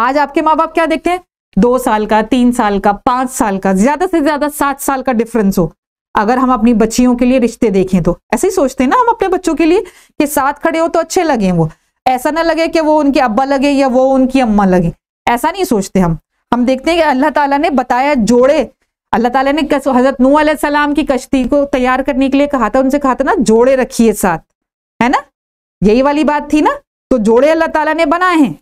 Speaker 2: आज आपके माँ बाप क्या देखते हैं दो साल का तीन साल का पांच साल का ज्यादा से ज्यादा सात साल का डिफरेंस हो अगर हम अपनी बच्चियों के लिए रिश्ते देखें तो ऐसे ही सोचते हैं ना हम अपने बच्चों के लिए कि साथ खड़े हो तो अच्छे लगे वो ऐसा ना लगे कि वो उनके अब्बा लगे या वो उनकी अम्मा लगे ऐसा नहीं सोचते हम हम देखते हैं कि अल्लाह ताला ने बताया जोड़े अल्लाह ताला ने हजरत नू सलाम की कश्ती को तैयार करने के लिए
Speaker 1: कहा था उनसे कहा था ना जोड़े रखिए साथ है ना यही वाली बात थी ना तो जोड़े अल्लाह ताला ने बनाए हैं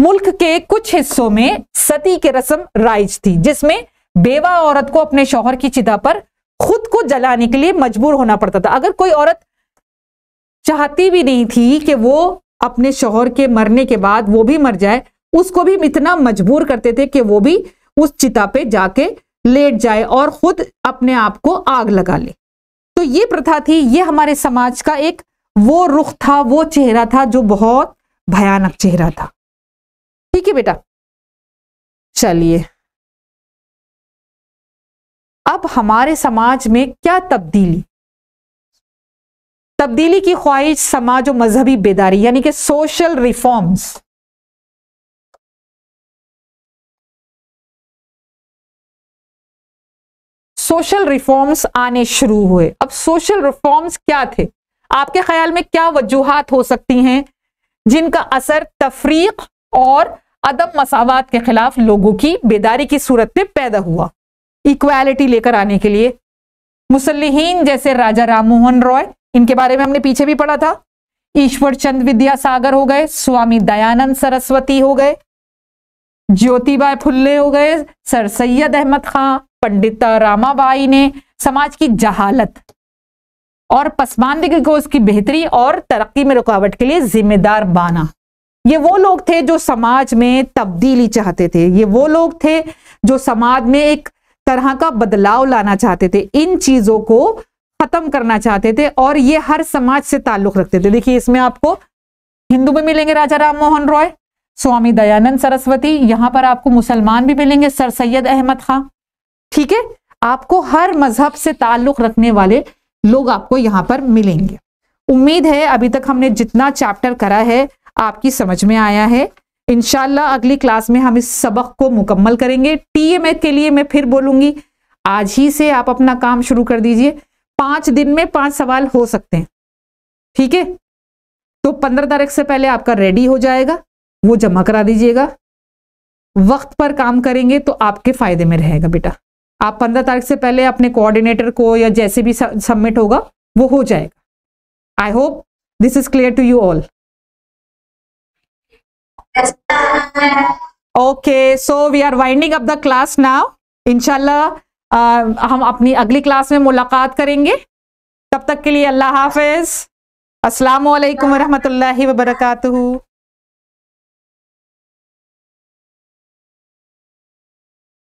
Speaker 2: मुल्क के कुछ हिस्सों में सती की रस्म राइज थी जिसमें बेवा औरत को अपने शौहर की चिता पर खुद को जलाने के लिए मजबूर होना पड़ता था अगर कोई औरत चाहती भी नहीं थी कि वो अपने शौहर के मरने के बाद वो भी मर जाए उसको भी इतना मजबूर करते थे कि वो भी उस चिता पे जाके लेट जाए और खुद अपने आप को आग लगा ले तो ये प्रथा थी ये हमारे समाज का एक
Speaker 1: वो रुख था वो चेहरा था जो बहुत भयानक चेहरा था ठीक है बेटा चलिए अब हमारे समाज में क्या तब्दीली तब्दीली की ख्वाहिश समाज और मजहबी बेदारी यानी कि सोशल रिफॉर्म्स सोशल रिफॉर्म्स आने शुरू हुए अब सोशल रिफॉर्म्स क्या थे
Speaker 2: आपके ख्याल में क्या वजूहत हो सकती हैं जिनका असर तफरीक और अदम मसावत के खिलाफ लोगों की बेदारी की सूरत में पैदा हुआ इक्वालिटी लेकर आने के लिए मुसलहीन जैसे राजा राम मोहन रॉय इनके बारे में हमने पीछे भी पढ़ा था ईश्वर चंद विद्यासागर हो गए स्वामी दयानंद सरस्वती हो गए ज्योतिबा फुल्ले हो गए सर सैयद अहमद खां पंडित रामाबाई ने समाज की जहालत और पसमानदगी को उसकी बेहतरी और तरक्की में रुकावट के लिए जिम्मेदार बाना ये वो लोग थे जो समाज में तब्दीली चाहते थे ये वो लोग थे जो समाज में एक तरह का बदलाव लाना चाहते थे इन चीजों को खत्म करना चाहते थे और ये हर समाज से ताल्लुक रखते थे देखिए इसमें आपको हिंदू में मिलेंगे राजा राम मोहन रॉय स्वामी दयानंद सरस्वती यहाँ पर आपको मुसलमान भी मिलेंगे सर सैयद अहमद खां ठीक है आपको हर मजहब से ताल्लुक रखने वाले लोग आपको यहाँ पर मिलेंगे उम्मीद है अभी तक हमने जितना चैप्टर करा है आपकी समझ में आया है इनशाला अगली क्लास में हम इस सबक को मुकम्मल करेंगे टीएमए के लिए मैं फिर बोलूंगी आज ही से आप अपना काम शुरू कर दीजिए पांच दिन में पांच सवाल हो सकते हैं ठीक है तो पंद्रह तारीख से पहले आपका रेडी हो जाएगा वो जमा करा दीजिएगा वक्त पर काम करेंगे तो आपके फायदे में रहेगा बेटा आप पंद्रह तारीख से पहले अपने कोऑर्डिनेटर को या जैसे भी सबमिट होगा वो हो जाएगा I hope this is clear to you all okay so we are winding up the class now इनशाला हम अपनी अगली क्लास में मुलाकात करेंगे तब तक के लिए अल्लाह हाफिज
Speaker 1: असलकम वरहमल वबरकू